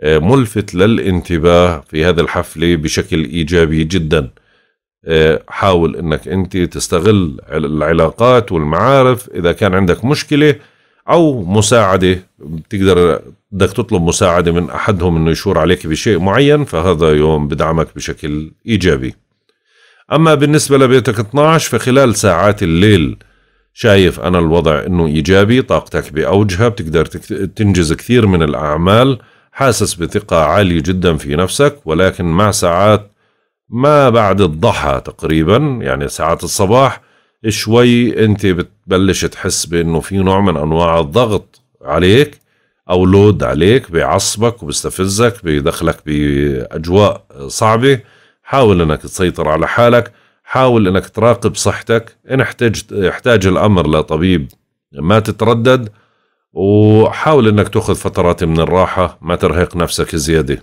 آه، ملفت للانتباه في هذه الحفلة بشكل إيجابي جداً إيه، حاول انك انت تستغل العلاقات والمعارف اذا كان عندك مشكله او مساعده بتقدر بدك تطلب مساعده من احدهم انه يشور عليك بشيء معين فهذا يوم بدعمك بشكل ايجابي اما بالنسبه لبيتك 12 فخلال ساعات الليل شايف انا الوضع انه ايجابي طاقتك باوجها بتقدر تنجز كثير من الاعمال حاسس بثقه عاليه جدا في نفسك ولكن مع ساعات ما بعد الضحى تقريبا يعني ساعات الصباح شوي انت بتبلش تحس بانه في نوع من انواع الضغط عليك او لود عليك بيعصبك وبيستفزك بيدخلك باجواء صعبه حاول انك تسيطر على حالك حاول انك تراقب صحتك ان احتجت احتاج الامر لطبيب ما تتردد وحاول انك تاخذ فترات من الراحه ما ترهق نفسك زياده